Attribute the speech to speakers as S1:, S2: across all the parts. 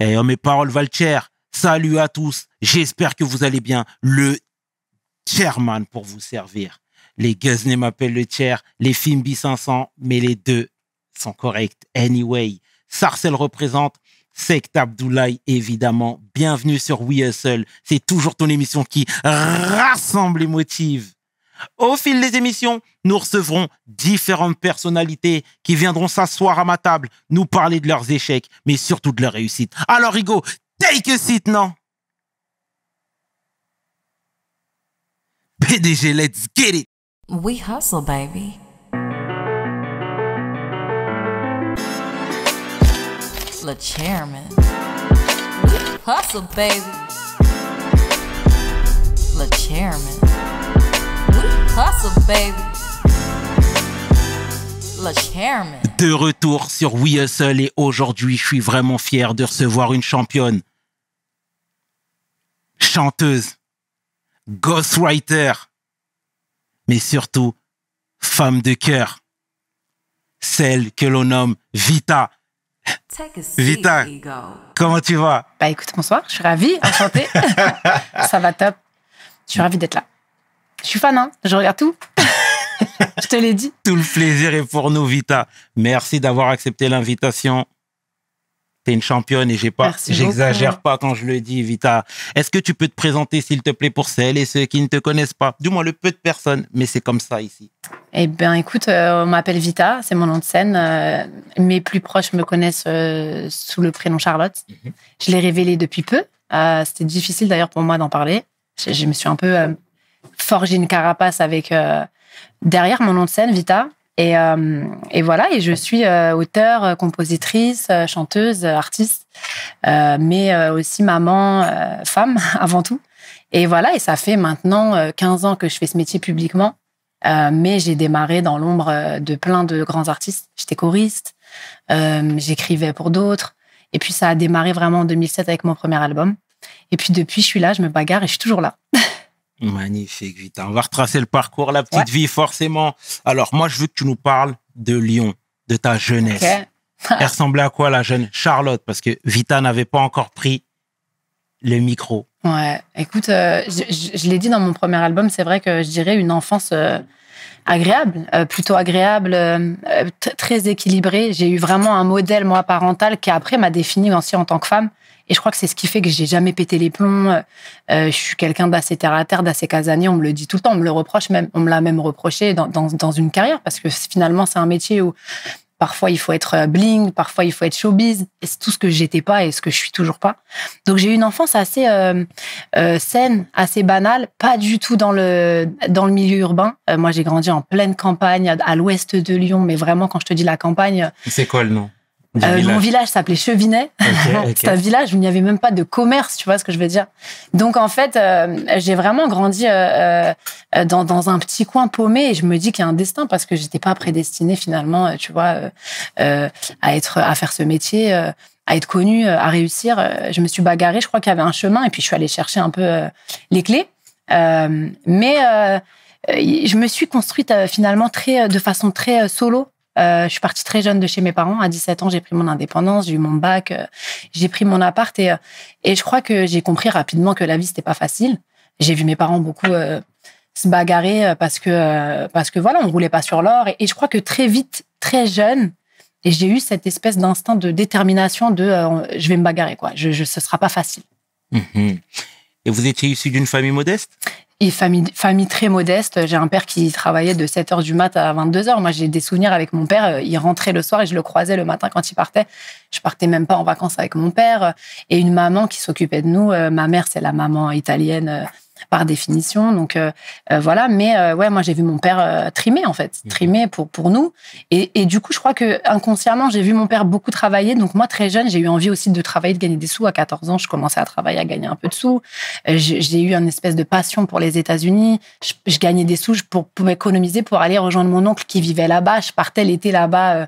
S1: Eh, oh, mes paroles valent Salut à tous. J'espère que vous allez bien. Le chairman pour vous servir. Les Guzney m'appellent le chair, les Fimbi 500, mais les deux sont corrects. Anyway, Sarcel représente Sect Abdoulaye, évidemment. Bienvenue sur We Hustle. C'est toujours ton émission qui rassemble les motifs au fil des émissions, nous recevrons différentes personnalités qui viendront s'asseoir à ma table, nous parler de leurs échecs, mais surtout de leurs réussites. Alors, Hugo, take a seat, non PDG, let's get it! We hustle, baby. The chairman. Hustle, baby. The chairman. De retour sur We Hustle et aujourd'hui, je suis vraiment fier de recevoir une championne. Chanteuse, ghostwriter, mais surtout femme de cœur. Celle que l'on nomme Vita. Vita, comment tu vas Bah écoute, bonsoir, je suis ravie, enchantée. Ça va top. Je suis ravie
S2: d'être là. Je suis fan, hein je regarde tout. je te l'ai dit.
S1: Tout le plaisir est pour nous, Vita. Merci d'avoir accepté l'invitation. T'es une championne et j'ai pas, j'exagère pas quand je le dis, Vita. Est-ce que tu peux te présenter, s'il te plaît, pour celles et ceux qui ne te connaissent pas Du moins, le peu de personnes, mais c'est comme ça ici.
S2: Eh bien, écoute, euh, on m'appelle Vita, c'est mon nom de scène. Euh, mes plus proches me connaissent euh, sous le prénom Charlotte. Mhm. Je l'ai révélé depuis peu. C'était difficile d'ailleurs pour moi d'en parler. je, me suis un peu forger une carapace avec euh, derrière mon nom de scène, Vita. Et, euh, voilà, et je suis euh, auteure, euh, compositrice, chanteuse, artiste, mais aussi maman, femme avant tout. Et voilà, et ça fait maintenant 15 ans que je fais ce métier publiquement, mais j'ai démarré dans l'ombre de plein de grands artistes. J'étais choriste, j'écrivais pour d'autres, et puis ça a démarré vraiment en 2007 avec mon premier album. Et puis depuis, je suis là, je me bagarre et je suis toujours là.
S1: Magnifique, Vita. On va retracer le parcours, la petite vie, forcément. Alors, moi, je veux que tu nous parles de Lyon, de ta jeunesse. Elle ressemblait à quoi, la jeune Charlotte Parce que Vita n'avait pas encore pris le micro.
S2: Ouais, écoute, euh, je, l'ai dit dans mon premier album, c'est vrai que je dirais une enfance euh, agréable, euh, plutôt agréable, très équilibrée. J'ai eu vraiment un modèle, moi, parental, qui après m'a définie aussi en tant que femme. Et je crois que c'est ce qui fait que j'ai jamais pété les plombs. Euh, euh, je suis quelqu'un d'assez terre à terre, d'assez casanier. On me le dit tout le temps, on me le reproche même. On me l'a même reproché dans, dans, une carrière parce que finalement, c'est un métier où Parfois, il faut être euh, bling, parfois, il faut être showbiz. Et c'est tout ce que j'étais pas et ce que je suis toujours pas. Donc, j'ai eu une enfance assez saine, assez banale, pas du tout dans le, dans le milieu urbain. moi, j'ai grandi en pleine campagne, à l'ouest de Lyon, mais vraiment, quand je te dis la campagne.
S1: C'est quoi le nom euh, mon village
S2: s'appelait Chevinet. C'est un village où il n'y avait même pas de commerce, tu vois ce que je veux dire. Donc en fait, euh, j'ai vraiment grandi euh, dans, dans, un petit coin paumé et je me dis qu'il y a un destin parce que j'étais pas prédestinée finalement, tu vois, à être, à faire ce métier, à être connue, à réussir. Je me suis bagarrée, je crois qu'il y avait un chemin et puis je suis allée chercher un peu les clés. mais je me suis construite finalement très, de façon très solo euh, je suis partie très jeune de chez mes parents. À 17 ans, j'ai pris mon indépendance, j'ai eu mon bac, euh, j'ai pris mon appart et, euh, et je crois que j'ai compris rapidement que la vie, c'était pas facile. J'ai vu mes parents beaucoup se bagarrer parce que, parce que voilà, on roulait pas sur l'or. Et, je crois que très vite, très jeune, et j'ai eu cette espèce d'instinct de détermination de je vais me bagarrer,
S1: quoi. Je, ce sera pas facile. Mmh et vous étiez issu d'une famille modeste
S2: et famille, famille très modeste. J'ai un père qui travaillait de 7 heures du mat à 22h. Moi, j'ai des souvenirs avec mon père. Il rentrait le soir et je le croisais le matin quand il partait. Je partais même pas en vacances avec mon père. Et une maman qui s'occupait de nous. Euh, ma mère, c'est la maman italienne euh, par définition. Donc euh, euh, voilà, mais euh, ouais, moi j'ai vu mon père trimer en fait, mhm. trimer pour pour nous. Et, et du coup, je crois que inconsciemment, j'ai vu mon père beaucoup travailler. Donc moi, très jeune, j'ai eu envie aussi de travailler, de gagner des sous. À 14 ans, je commençais à travailler, à gagner un peu de sous. J'ai eu une espèce de passion pour les États-Unis. Je, je, gagnais des sous pour, pour m'économiser, pour aller rejoindre mon oncle qui vivait là-bas. Je partais l'été là-bas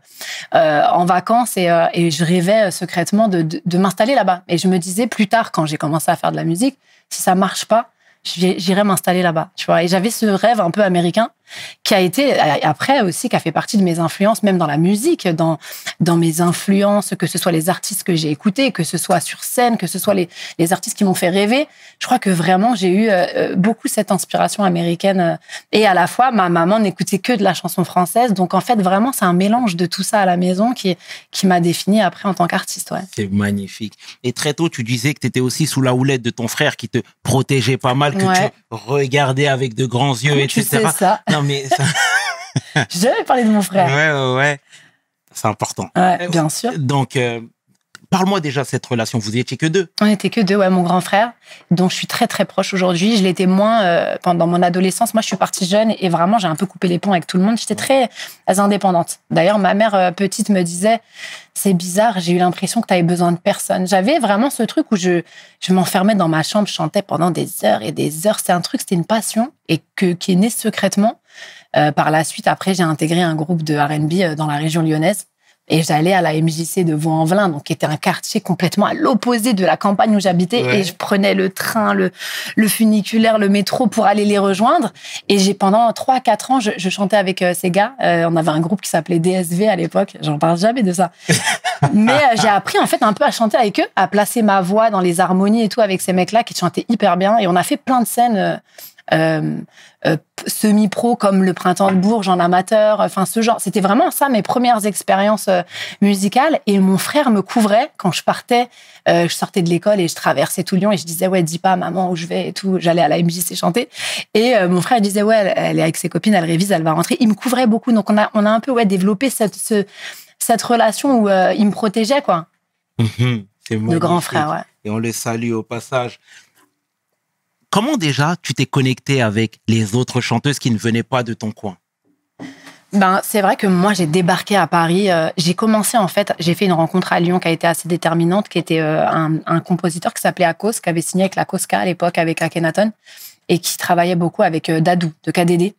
S2: en vacances et, et, je rêvais secrètement de, de, de m'installer là-bas. Et je me disais plus tard, quand j'ai commencé à faire de la musique, si ça marche pas, j'irai m'installer là-bas, tu vois. Et j'avais ce rêve un peu américain qui a été euh, après aussi qui a fait partie de mes influences, même dans la musique, dans dans mes influences, que ce soit les artistes que j'ai écoutés, que ce soit sur scène, que ce soit les, les artistes qui m'ont fait rêver. Je crois que vraiment j'ai eu euh, euh, beaucoup cette inspiration américaine et à la fois ma maman n'écoutait que de la chanson française, donc en fait vraiment c'est un mélange de tout ça à la maison qui qui m'a défini après en tant qu'artiste. Ouais.
S1: C'est magnifique. Et très tôt tu disais que tu étais aussi sous la houlette de ton frère qui te protégeait pas mal, que tu regardais avec de grands yeux, et etc. Tu sais ça mais. Ça... J'ai jamais parlé de mon frère. Ouais, ouais, ouais. C'est important. Ouais, bien sûr. Donc, euh, Parle-moi déjà de cette relation. Vous étiez que deux.
S2: On n'était que deux, ouais, mon grand frère, dont je suis très très proche aujourd'hui. Je l'étais moins euh, pendant mon adolescence. Moi, je suis partie jeune et vraiment, j'ai un peu coupé les ponts avec tout le monde. J'étais très indépendante. D'ailleurs, ma mère euh, petite me disait C'est bizarre, j'ai eu l'impression que tu avais besoin de personne. J'avais vraiment ce truc où je, je m'enfermais dans ma chambre, je chantais pendant des heures et des heures. C'est un truc, c'était une passion et que, qui est née secrètement. Euh, par la suite, après, j'ai intégré un groupe de RB dans la région lyonnaise et j'allais à la MJC de Vaux-en-Velin, donc qui était un quartier complètement à l'opposé de la campagne où j'habitais. Et je prenais le train, le, le funiculaire, le métro pour aller les rejoindre. Et j'ai pendant 3-4 ans, je, chantais avec euh, ces gars. Euh, on avait un groupe qui s'appelait DSV à l'époque. J'en parle jamais de ça. Mais euh, j'ai appris en fait un peu à chanter avec eux, à placer ma voix dans les harmonies et tout avec ces mecs-là qui chantaient hyper bien. Et on a fait plein de scènes euh, euh, semi-pro comme le Printemps de Bourges en amateur, enfin ce genre. C'était vraiment ça mes premières expériences euh, musicales. Et mon frère me couvrait quand je partais, je sortais de l'école et je traversais tout Lyon et je disais ouais dis pas à maman où je vais et tout. J'allais à la MJC chanter et mon frère disait ouais elle, est avec ses copines, elle révise, elle va rentrer. Il me couvrait beaucoup donc on a on a un peu ouais développé cette cette relation où il me protégeait quoi.
S1: Mhm. grand frère ouais. Et on le salue au passage. Comment déjà tu t'es connecté avec les autres chanteuses qui ne venaient pas de ton coin
S2: ben, c'est vrai que moi, j'ai débarqué à Paris. Euh, j'ai commencé, en fait, j'ai fait une rencontre à Lyon qui a été assez déterminante, qui était euh, un, compositeur qui s'appelait Akos, qui avait signé avec la Cosca à l'époque, avec Akhenaton, et qui travaillait beaucoup avec euh, Dadou, de KDD.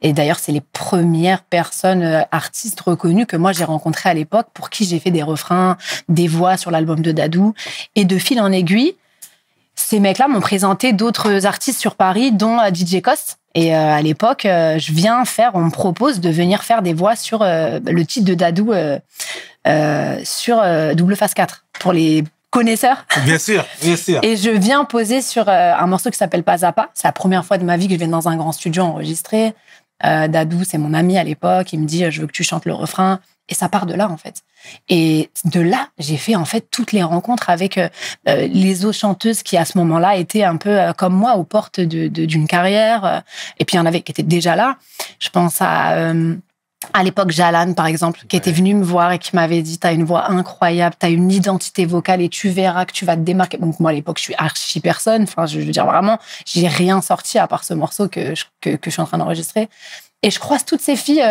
S2: Et d'ailleurs, c'est les premières personnes artistes reconnues que moi j'ai rencontrées à l'époque, pour qui j'ai fait des refrains, des voix sur l'album de Dadou. Et de fil en aiguille, ces mecs-là m'ont présenté d'autres artistes sur Paris, dont euh, DJ Cost. Et euh, à l'époque, euh, je viens faire, on me propose de venir faire des voix sur le titre de Dadou sur Double Face 4 pour les connaisseurs.
S1: Bien sûr, bien sûr. et je
S2: viens poser sur un morceau qui s'appelle Pas à Pas. C'est la première fois de ma vie que je viens dans un grand studio enregistrer. Dadou, c'est mon ami à l'époque, il me dit Je veux que tu chantes le refrain. Et ça part de là, en fait. Et de là, j'ai fait, en fait, toutes les rencontres avec euh, euh, les autres chanteuses qui, à ce moment-là, étaient un peu euh, comme moi, aux portes d'une carrière. Et puis, il y en avait qui étaient déjà là. Je pense à... à l'époque, Jalan, par exemple, qui était venu me voir et qui m'avait dit T'as une voix incroyable, t'as une identité vocale et tu verras que tu vas te démarquer. Donc, moi, à l'époque, je suis archi personne. Enfin, je veux dire, vraiment, j'ai rien sorti à part ce morceau que je, que, je suis en train d'enregistrer. Et je croise toutes ces filles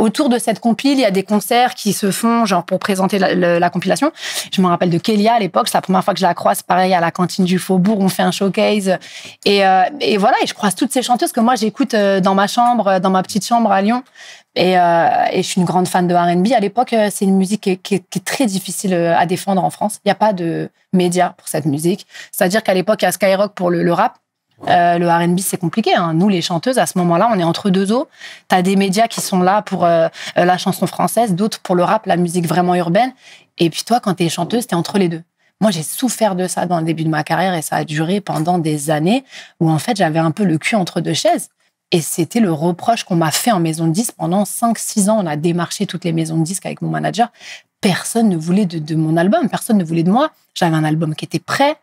S2: autour de cette compile, il y a des concerts qui se font, genre pour présenter la, compilation. Je me rappelle de Kélia à l'époque, c'est la première fois que je la croise, pareil à la cantine du Faubourg, on fait un showcase. Et, euh, voilà, et je croise toutes ces chanteuses que moi j'écoute euh, dans ma chambre, euh, dans ma petite chambre à Lyon. Et, je suis une grande fan de RB. À l'époque, c'est une musique qui est, très difficile à défendre en France. Il n'y a pas de médias pour cette musique. C'est-à-dire qu'à l'époque, il y a Skyrock pour le rap. Euh, le RB, c'est compliqué. Hein. Nous, les chanteuses, à ce moment-là, on est entre deux eaux. Tu as des médias qui sont là pour euh, euh, la chanson française, d'autres pour le rap, la musique vraiment urbaine. Et puis toi, quand tu es chanteuse, tu es entre les deux. Moi, j'ai souffert de ça dans le début de ma carrière et ça a duré pendant des années où, en fait, j'avais un peu le cul entre deux chaises. Et c'était le reproche qu'on m'a fait en maison de disque pendant 5-6 ans. On a démarché toutes les maisons de disques avec mon manager personne ne voulait de, mon album, personne ne voulait de moi. J'avais un album qui était prêt,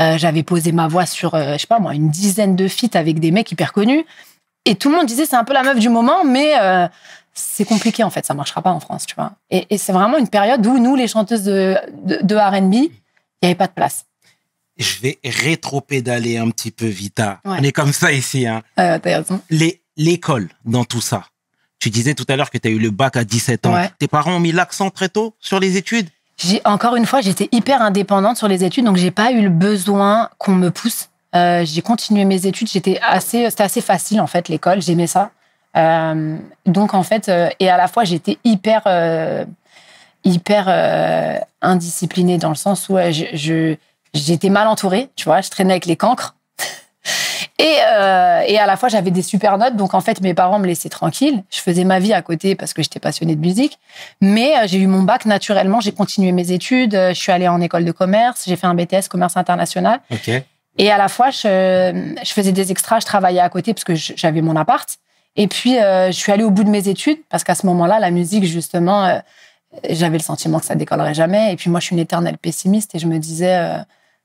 S2: euh, j'avais posé ma voix sur, euh, je sais pas moi, une dizaine de feats avec des mecs hyper connus, et tout le monde disait c'est un peu la meuf du moment, mais euh, c'est compliqué en fait, ça marchera pas en France, tu vois. Et, c'est vraiment une période où nous, les chanteuses de, R&B, il n'y avait pas de
S1: place. Je vais rétro-pédaler un petit peu, Vita. On est comme ça ici. Hein. raison. Les, l'école dans tout ça. Tu disais tout à l'heure que tu as eu le bac à 17 ans. Tes parents ont mis l'accent très tôt sur les études
S2: j'ai, Encore une fois, j'étais hyper indépendante sur les études, donc j'ai pas eu le besoin qu'on me pousse. Euh, j'ai continué mes études, j'étais assez, c'était assez facile en fait l'école, j'aimais ça. Euh, donc en fait, euh, et à la fois j'étais hyper, euh, hyper euh, indisciplinée dans le sens où je, j'étais mal entourée, tu vois, je traînais avec les cancres. Euh, et, à la fois, j'avais des super notes. Donc, en fait, mes parents me laissaient tranquille. Je faisais ma vie à côté parce que j'étais passionnée de musique. Mais euh, j'ai eu mon bac naturellement. J'ai continué mes études. Euh, je suis allée en école de commerce. J'ai fait un BTS commerce international. Et à la fois, je, faisais des extras. Je travaillais à côté parce que j'avais mon appart. Et puis, je suis allée au bout de mes études parce qu'à ce moment-là, la musique, justement, j'avais le sentiment que ça décollerait jamais. Et puis, moi, je suis une éternelle pessimiste et je me disais,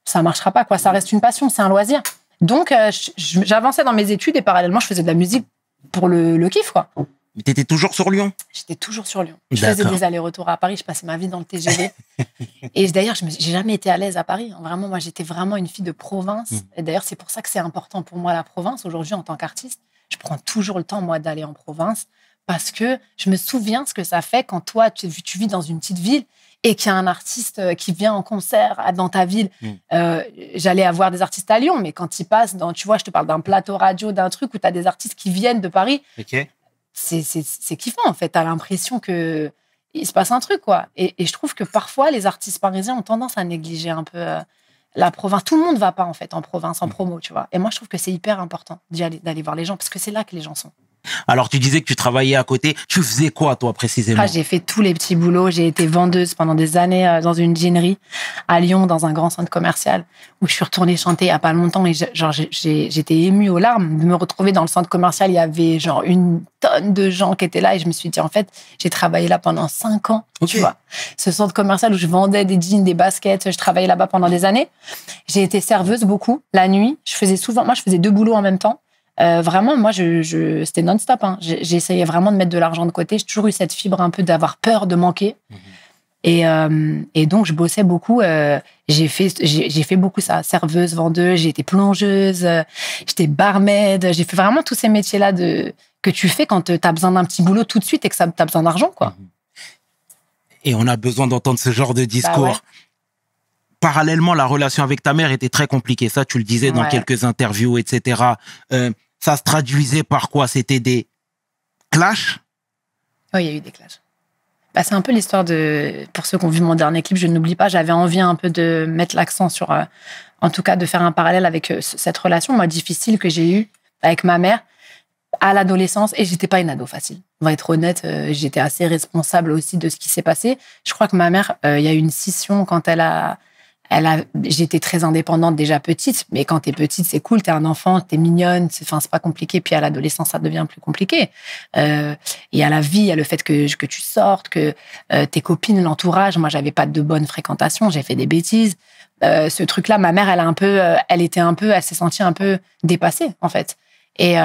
S2: ça marchera pas, quoi. Ça reste une passion, c'est un loisir. Donc, euh, j'avançais dans mes études et parallèlement, je faisais de la musique pour le, kiff, quoi.
S1: Mais t'étais toujours sur Lyon
S2: J'étais toujours sur Lyon. Je faisais des allers-retours à Paris, je passais ma vie dans le TGV. et d'ailleurs, je n'ai jamais été à l'aise à Paris. Hein. Vraiment, moi, j'étais vraiment une fille de province. Mm. Et d'ailleurs, c'est pour ça que c'est important pour moi la province. Aujourd'hui, en tant qu'artiste, je prends toujours le temps, moi, d'aller en province parce que je me souviens ce que ça fait quand toi, tu vis dans une petite ville et qu'il y a un artiste euh, qui vient en concert dans ta ville. Mm. Euh, j'allais avoir des artistes à Lyon, mais quand ils passent dans, tu vois, je te parle d'un plateau radio, d'un truc où tu as des artistes qui viennent de Paris, c'est kiffant en fait. Tu as l'impression que se passe un truc, quoi. Et, je trouve que parfois, les artistes parisiens ont tendance à négliger un peu euh, la province. Tout le monde ne va pas en fait en province, en mm. promo, tu vois. Et moi, je trouve que c'est hyper important d'aller voir les gens parce que c'est là que les gens sont.
S1: Alors tu disais que tu travaillais à côté. Tu faisais quoi toi précisément ah, J'ai
S2: fait tous les petits boulots. J'ai été vendeuse pendant des années euh, dans une jeanerie à Lyon, dans un grand centre commercial où je suis retournée chanter il n'y a pas longtemps et j'étais émue aux larmes de me retrouver dans le centre commercial. Il y avait genre une tonne de gens qui étaient là et je me suis dit en fait j'ai travaillé là pendant cinq ans. Tu vois, ce centre commercial où je vendais des jeans, des baskets, je travaillais là-bas pendant des années. J'ai été serveuse beaucoup la nuit. Je faisais souvent, moi je faisais deux boulots en même temps. Euh, vraiment, moi, c'était non-stop. Hein. J'essayais vraiment de mettre de l'argent de côté. J'ai toujours eu cette fibre un peu d'avoir peur de manquer. Mhm. Euh, et, donc, je bossais beaucoup. Euh, j'ai fait, j'ai fait beaucoup ça. Serveuse, vendeuse, j'ai été plongeuse, j'étais barmaid. J'ai fait vraiment tous ces métiers-là que tu fais quand tu as besoin d'un petit boulot tout de suite et que tu as besoin d'argent. quoi. Mhm.
S1: Et on a besoin d'entendre ce genre de bah discours. parallèlement, la relation avec ta mère était très compliquée. Ça, tu le disais dans quelques interviews, etc. Euh, ça se traduisait par quoi C'était des clashs
S2: Oui, il y a eu des clashs. Bah, c'est un peu l'histoire de. Pour ceux qui ont vu mon dernier clip, je n'oublie pas, j'avais envie un peu de mettre l'accent sur. Euh, en tout cas, de faire un parallèle avec euh, cette relation, moi, difficile que j'ai eue avec ma mère à l'adolescence. Et j'étais pas une ado facile. On va être honnête, euh, j'étais assez responsable aussi de ce qui s'est passé. Je crois que ma mère, il y a eu une scission quand elle a elle, j'étais très indépendante déjà petite, mais quand t'es petite, c'est cool, t'es un enfant, t'es mignonne, c'est, enfin, c'est pas compliqué. Puis à l'adolescence, ça devient plus compliqué. Euh, et à la vie, à le fait que, tu sortes, que euh, tes copines, l'entourage. Moi, j'avais pas de bonne fréquentation, j'ai fait des bêtises. Euh, ce truc-là, ma mère, elle a un peu, euh, elle était un peu, elle s'est sentie un peu dépassée, en fait. Et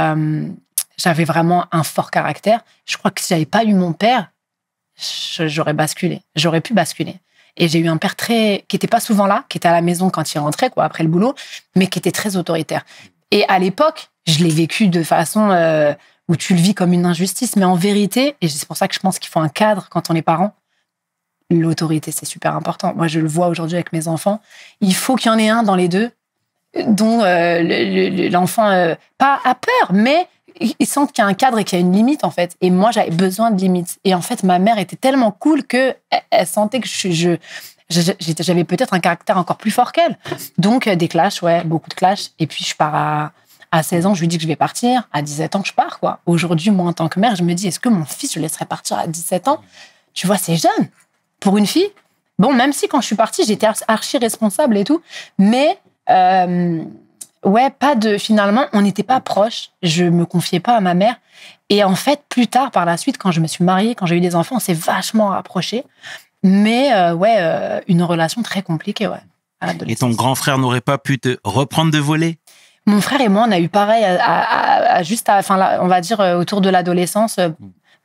S2: j'avais vraiment un fort caractère. Je crois que si j'avais pas eu mon père, j'aurais basculé, j'aurais pu basculer. Et j'ai eu un père très, qui était pas souvent là, qui était à la maison quand il rentrait, quoi, après le boulot, mais qui était très autoritaire. Et à l'époque, je l'ai vécu de façon euh, où tu le vis comme une injustice, mais en vérité, et c'est pour ça que je pense qu'il faut un cadre quand on est parent, l'autorité, c'est super important. Moi, je le vois aujourd'hui avec mes enfants. Il faut qu'il y en ait un dans les deux dont euh, l'enfant, euh, pas à peur, mais ils sentent qu'il y a un cadre et qu'il y a une limite en fait. Et moi, j'avais besoin de limites. Et en fait, ma mère était tellement cool que elle, sentait que je, j'avais peut-être un caractère encore plus fort qu'elle. Donc, euh, des clashs, ouais, beaucoup de clashs. Et puis, je pars à, à 16 ans, je lui dis que je vais partir. À 17 ans, je pars, quoi. Aujourd'hui, moi, en tant que mère, je me dis, est-ce que mon fils, je laisserais partir à 17 ans Tu vois, c'est jeune pour une fille. Bon, même si quand je suis partie, j'étais archi responsable et tout. Mais. Euh, Ouais, pas de. Finalement, on n'était pas proches. Je me confiais pas à ma mère. Et en fait, plus tard, par la suite, quand je me suis mariée, quand j'ai eu des enfants, on s'est vachement rapprochés. Mais euh, ouais, euh, une relation très compliquée, ouais.
S1: et ton grand frère n'aurait pas pu te reprendre de voler
S2: Mon frère et moi, on a eu pareil, à, juste, enfin, on va dire euh, autour de l'adolescence, mm.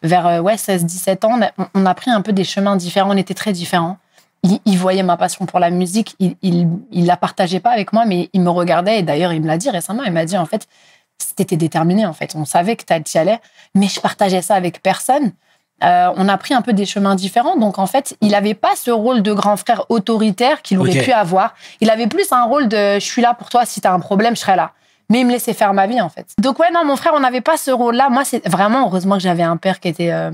S2: vers ouais, 16-17 ans, on a pris un peu des chemins différents, on était très différents il, voyait ma passion pour la musique, il, la partageait pas avec moi, mais il me regardait. Et d'ailleurs, il me l'a dit récemment. Il m'a dit en fait, c'était déterminé. En fait, on savait que y allais, mais je partageais ça avec personne. Euh, on a pris un peu des chemins différents. Donc en fait, il n'avait pas ce rôle de grand frère autoritaire qu'il aurait pu avoir. Il avait plus un rôle de je suis là pour toi. Si tu as un problème, je serai là. Mais il me laissait faire ma vie en fait. Donc ouais, non, mon frère, on n'avait pas ce rôle-là. Moi, c'est vraiment heureusement que j'avais un père qui était euh,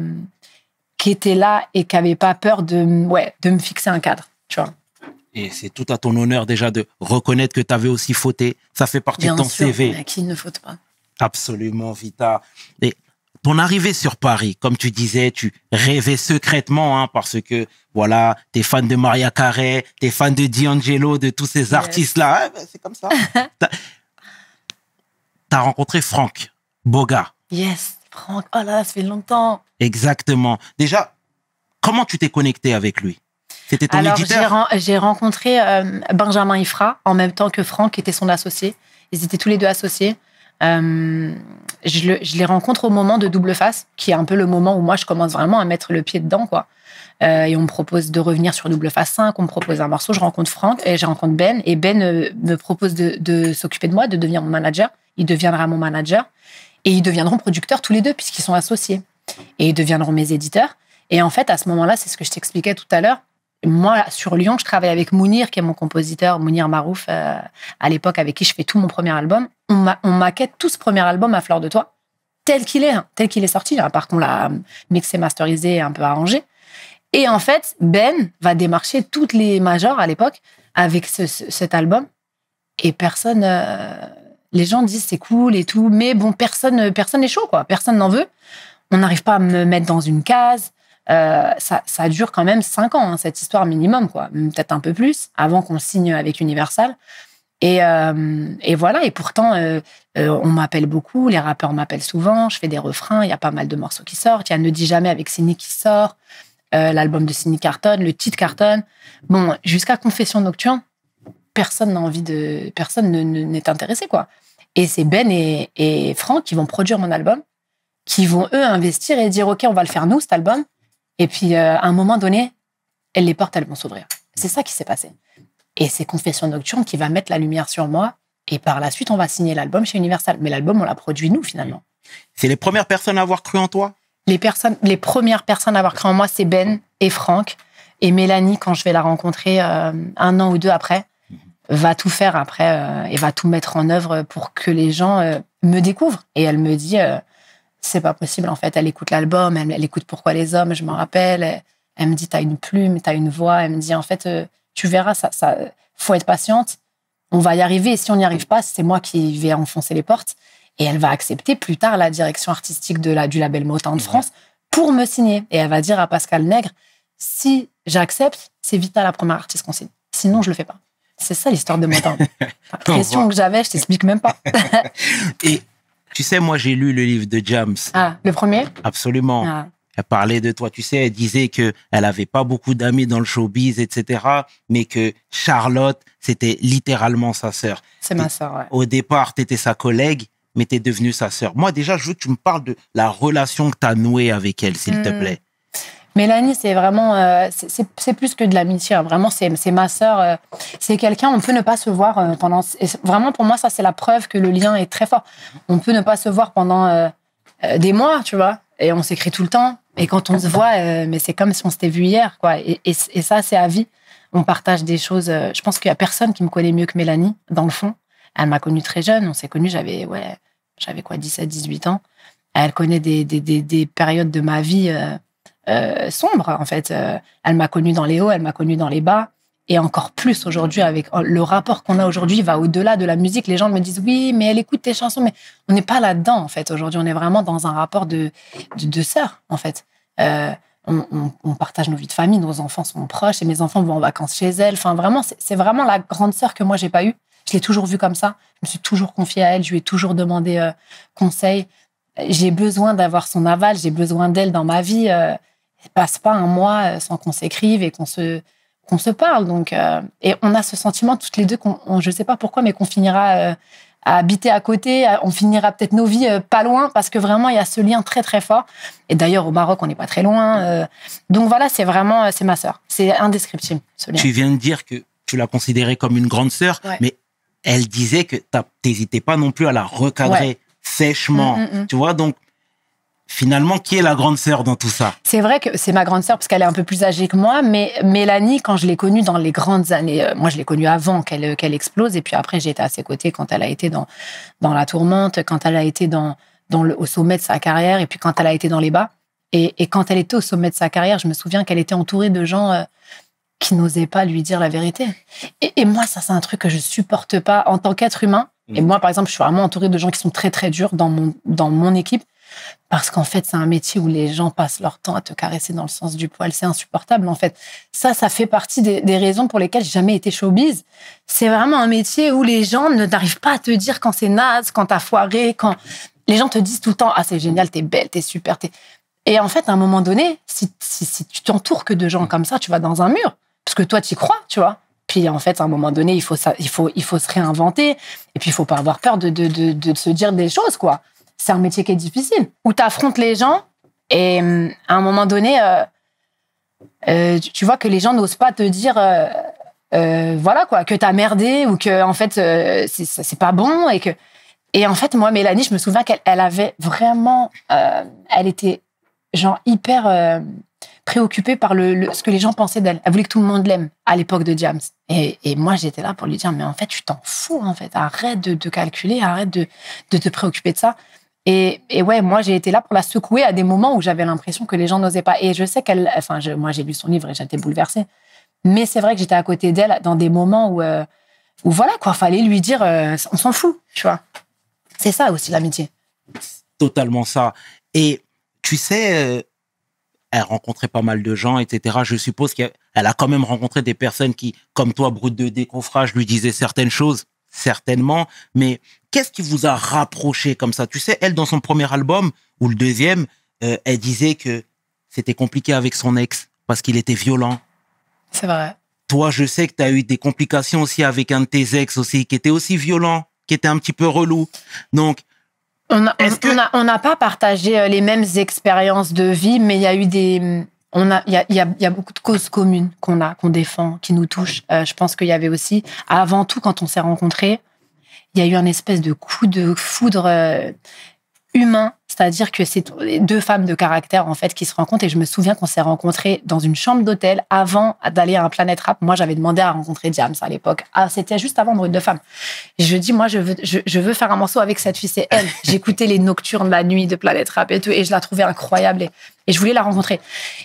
S2: qui était là et qui n'avait pas peur de, ouais, de me fixer un cadre, tu vois.
S1: Et c'est tout à ton honneur déjà de reconnaître que tu avais aussi fauté. Ça fait partie de ton sûr, CV.
S2: qui ne faute pas.
S1: Absolument, Vita. Et ton arrivée sur Paris, comme tu disais, tu rêvais secrètement, hein, parce que voilà, es fan de Maria Carey, es fan de D'Angelo, de tous ces artistes-là. Bah, c'est comme ça. t'as as rencontré Franck Boga.
S2: Yes. Franck, oh là ça fait longtemps.
S1: Exactement. Déjà, comment tu t'es connecté avec lui C'était ton éditeur
S2: J'ai rencontré euh, Benjamin Ifra en même temps que Franck, qui était son associé. Ils étaient tous les deux associés. Euh, je, les rencontre au moment de Double Face, qui est un peu le moment où moi je commence vraiment à mettre le pied dedans, quoi. Euh, et on me propose de revenir sur Double Face 5, on me propose un morceau, je rencontre Franck et je rencontre Ben, et Ben me propose de s'occuper de moi, de devenir mon manager. Il deviendra mon manager. Et ils deviendront producteurs tous les deux, puisqu'ils sont associés. Et ils deviendront mes éditeurs. Et en fait, à ce moment-là, c'est ce que je t'expliquais tout à l'heure. Moi, sur Lyon, je travaille avec Mounir, qui est mon compositeur, Mounir Marouf, euh, à l'époque, avec qui je fais tout mon premier album. On, on maquette tout ce premier album à Fleur de Toi, tel qu'il est, hein, tel qu'il est sorti, hein, Par contre, qu'on l'a mixé, masterisé un peu arrangé. Et en fait, Ben va démarcher toutes les majors à l'époque avec cet album. Et personne. Euh, les gens disent c'est cool et tout, mais bon, personne personne n'est chaud, quoi. Personne n'en veut. On n'arrive pas à me mettre dans une case. Euh, ça, dure quand même cinq ans, hein, cette histoire minimum, quoi. Peut-être un peu plus, avant qu'on signe avec Universal. Et, euh, voilà, et pourtant, euh, on m'appelle beaucoup, les rappeurs m'appellent souvent, je fais des refrains, il y a pas mal de morceaux qui sortent, il y a Ne dis jamais avec Cindy qui sort, l'album de Cindy Carton, le titre Carton. Bon, jusqu'à Confession Nocturne, personne n'a envie de... personne n'est intéressé, quoi. Et c'est Ben et, Franck qui vont produire mon album, qui vont eux investir et dire OK, on va le faire nous cet album. Et puis euh, à un moment donné, elles, les portes elles vont s'ouvrir. C'est ça qui s'est passé. Et c'est Confession Nocturne qui va mettre la lumière sur moi. Et par la suite, on va signer l'album chez Universal. Mais l'album, on l'a produit nous finalement.
S1: C'est les premières personnes à avoir cru en toi
S2: les, personnes, les premières personnes à avoir cru en moi, c'est Ben et Franck et Mélanie quand je vais la rencontrer euh, un an ou deux après va tout faire après euh, et va tout mettre en œuvre pour que les gens euh, me découvrent. Et elle me dit, euh, c'est pas possible en fait. Elle écoute l'album, elle, écoute Pourquoi les hommes, je m'en rappelle. Elle, me dit, t'as une plume, t'as une voix. Elle me dit, en fait, tu verras, ça, faut être patiente. On va y arriver. Et si on n'y arrive pas, c'est moi qui vais enfoncer les portes. Et elle va accepter plus tard la direction artistique du label Motown de France pour me signer. Et elle va dire à Pascal Nègre, si j'accepte, c'est Vita la première artiste qu'on signe. Sinon, je le fais pas. C'est ça l'histoire de mon temps.
S1: question que
S2: j'avais, je t'explique même pas.
S1: Et tu sais, moi, j'ai lu le livre de James.
S2: Ah, le premier
S1: Absolument. Ah. Elle parlait de toi, tu sais, elle disait que elle avait pas beaucoup d'amis dans le showbiz, etc., mais que Charlotte, c'était littéralement sa sœur.
S2: C'est ma sœur, ouais.
S1: Au départ, tu étais sa collègue, mais tu es devenue sa sœur. Moi, déjà, je veux que tu me parles de la relation que tu as nouée avec elle, s'il te hmm. plaît.
S2: Mélanie, c'est vraiment, euh, c'est plus que de l'amitié. Hein. Vraiment, c'est ma sœur. Euh, c'est quelqu'un, on peut ne pas se voir euh, pendant. vraiment, pour moi, ça, c'est la preuve que le lien est très fort. On peut ne pas se voir pendant des mois, tu vois. Et on s'écrit tout le temps. Et quand on se voit, mais c'est comme si on s'était vu hier, quoi. Et, ça, c'est à vie. On partage des choses. je pense qu'il n'y a personne qui me connaît mieux que Mélanie, dans le fond. Elle m'a connue très jeune. On s'est connus, j'avais, ouais, j'avais quoi, 17, 18 ans. Elle connaît des, des périodes de ma vie euh, sombre, en fait. Euh, elle m'a connue dans les hauts, elle m'a connue dans les bas. Et encore plus aujourd'hui, avec oh, le rapport qu'on a aujourd'hui, va au-delà de la musique. Les gens me disent oui, mais elle écoute tes chansons, mais on n'est pas là-dedans en fait. Aujourd'hui, on est vraiment dans un rapport de de, sœurs en fait. Euh, on, partage nos vies de famille, nos enfants sont proches et mes enfants vont en vacances chez elle Enfin, vraiment, c'est vraiment la grande sœur que moi j'ai pas eue. Je l'ai toujours vue comme ça. Je me suis toujours confiée à elle. Je lui ai toujours demandé conseil. J'ai besoin d'avoir son aval. J'ai besoin d'elle dans ma vie elle passe pas un mois euh, sans qu'on s'écrive et qu'on se qu'on se parle. Donc, euh, et on a ce sentiment toutes les deux qu'on, je sais pas pourquoi, mais qu'on finira euh, à habiter à côté. on finira peut-être nos vies pas loin parce que vraiment il y a ce lien très très fort. Et d'ailleurs au Maroc, on n'est pas très loin. donc voilà, c'est vraiment c'est ma sœur. C'est indescriptible. Ce lien. Tu
S1: viens de dire que tu la considérais comme une grande sœur, mais elle disait que t'hésitais pas non plus à la recadrer sèchement. Mm, mm, mm. Tu vois, donc finalement, qui est la grande sœur dans tout ça
S2: C'est vrai que c'est ma grande sœur parce qu'elle est un peu plus âgée que moi, mais Mélanie, quand je l'ai connue dans les grandes années, euh, moi je l'ai connue avant qu'elle euh, qu'elle explose, et puis après j'ai été à ses côtés quand elle a été dans, dans la tourmente, quand elle a été dans, dans le, au sommet de sa carrière, et puis quand elle a été dans les bas. Et, quand elle était au sommet de sa carrière, je me souviens qu'elle était entourée de gens... Euh, qui n'osaient pas lui dire la vérité. Et, moi, ça, c'est un truc que je supporte pas en tant qu'être humain. Mm. Et moi, par exemple, je suis vraiment entourée de gens qui sont très, très durs dans mon, dans mon équipe. Parce qu'en fait, c'est un métier où les gens passent leur temps à te caresser dans le sens du poil. C'est insupportable, en fait. Ça, ça fait partie des, raisons pour lesquelles j'ai jamais été showbiz. C'est vraiment un métier où les gens ne n'arrivent pas à te dire quand c'est naze, quand t'as foiré, quand les gens te disent tout le temps ah c'est génial, t'es belle, t'es super, Et en fait, à un moment donné, si, tu t'entoures que de gens comme ça, tu vas dans un mur parce que toi, tu y crois, tu vois. Puis en fait, à un moment donné, il faut, il faut, il faut se réinventer. Et puis, il faut pas avoir peur de, de, de se dire des choses, quoi c'est un métier qui est difficile, où tu affrontes les gens et hum, à un moment donné, euh, euh, tu vois que les gens n'osent pas te dire, euh, voilà quoi, que t'as merdé ou que en fait c'est pas bon et que et en fait moi Mélanie, je me souviens qu'elle avait vraiment, elle était genre hyper préoccupée par ce que les gens pensaient d'elle. Elle voulait que tout le monde l'aime à l'époque de James. Et, moi, j'étais là pour lui dire, mais en fait, tu t'en fous, en fait. Arrête de, calculer, arrête de, te préoccuper de ça. Et, ouais, moi, j'ai été là pour la secouer à des moments où j'avais l'impression que les gens n'osaient pas. Et je sais qu'elle. Enfin, moi, j'ai lu son livre et j'étais bouleversée. Mais c'est vrai que j'étais à côté d'elle dans des moments où, euh, voilà, quoi, fallait lui dire euh, on s'en fout, tu vois. C'est ça aussi, l'amitié.
S1: Totalement ça. Et tu sais, euh, elle rencontrait pas mal de gens, etc. Je suppose qu'elle a quand même rencontré des personnes qui, comme toi, brute de décoffrage, lui disaient certaines choses, certainement. Mais Qu'est-ce qui vous a rapproché comme ça Tu sais, elle, dans son premier album, ou le deuxième, euh, elle disait que c'était compliqué avec son ex parce qu'il était violent. C'est vrai. Toi, je sais que tu as eu des complications aussi avec un de tes ex aussi, qui était aussi violent, qui était un petit peu relou. Donc,
S2: on n'a pas partagé euh, les mêmes expériences de vie, mais il y a eu des. on a, y, a, beaucoup de causes communes qu'on a, qu'on défend, qui nous touchent. Euh, je pense qu'il y avait aussi, avant tout, quand on s'est rencontrés, il y a eu un espèce de coup de foudre euh, humain. C'est-à-dire que c'est deux femmes de caractère en fait qui se rencontrent et je me souviens qu'on s'est rencontrés dans une chambre d'hôtel avant d'aller à un Planet Rap. Moi, j'avais demandé à rencontrer James à l'époque. Ah, c'était juste avant Brune de Femmes. je dis moi, je veux, je, veux faire un morceau avec cette fille, c'est elle. J'écoutais les nocturnes la nuit de planète Rap et tout et je la trouvais incroyable et, je voulais la rencontrer.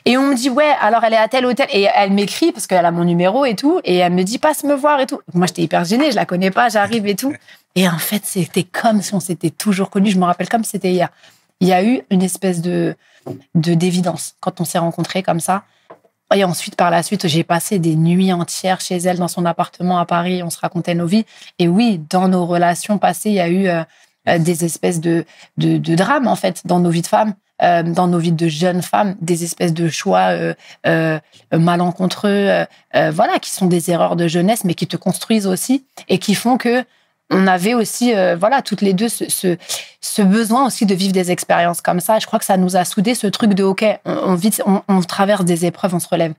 S2: Et on me dit ouais, alors elle est à tel hôtel et elle m'écrit parce qu'elle a mon numéro et tout et elle me dit passe me voir et tout. Moi, j'étais hyper gênée, je la connais pas, j'arrive et tout. Et en fait, c'était comme si on s'était toujours connus. Je me rappelle comme c'était hier. Il y a eu une espèce de d'évidence quand on s'est rencontrés comme ça. Et ensuite, par la suite, j'ai passé des nuits entières chez elle, dans son appartement à Paris. On se racontait nos vies. Et oui, dans nos relations passées, il y a eu euh, euh, des espèces de, de, drames, en fait, dans nos vies de femmes, euh, dans nos vies de jeunes femmes, des espèces de choix malencontreux, voilà, qui sont des erreurs de jeunesse, mais qui te construisent aussi et qui font que on avait aussi, euh, voilà, toutes les deux ce, besoin aussi de vivre des expériences comme ça. Je crois que ça nous a soudé ce truc de OK, on, traverse des épreuves, on se relève.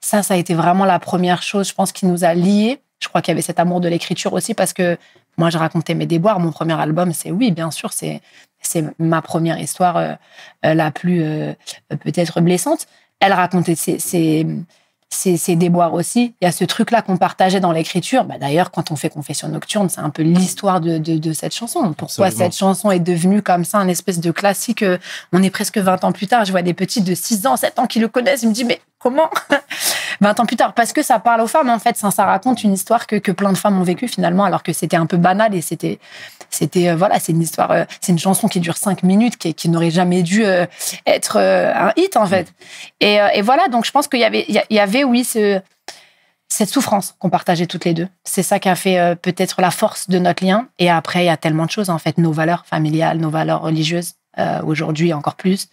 S2: Ça, ça a été vraiment la première chose, je pense, qui nous a liés. Je crois qu'il y avait cet amour de l'écriture aussi parce que moi, je racontais mes déboires. Mon premier album, c'est oui, bien sûr, c'est ma première histoire euh, euh, la plus peut-être blessante. Elle racontait ses, ses, c'est déboire aussi. Il y a ce truc-là qu'on partageait dans l'écriture. Bah, D'ailleurs, quand on fait Confession nocturne, c'est un peu l'histoire de, de, cette chanson. Pourquoi cette chanson est devenue comme ça, un espèce de classique euh, On est presque 20 ans plus tard. Je vois des petites de 6 ans, 7 ans qui le connaissent. Ils me disent, mais comment 20 ben, ans plus tard, parce que ça parle aux femmes, en fait. Ça, raconte une histoire que, que plein de femmes ont vécue, finalement, alors que c'était un peu banal et c'était, c'était, euh, voilà, c'est une histoire, euh, c'est une chanson qui dure 5 minutes, qui, qui n'aurait jamais dû euh, être un hit, en fait. Et, voilà, donc je pense qu'il y avait, il y avait, oui, ce, cette souffrance qu'on partageait toutes les deux. C'est ça qui a fait peut-être la force de notre lien. Et après, il y a tellement de choses, en fait, nos valeurs familiales, nos valeurs religieuses, aujourd'hui encore plus.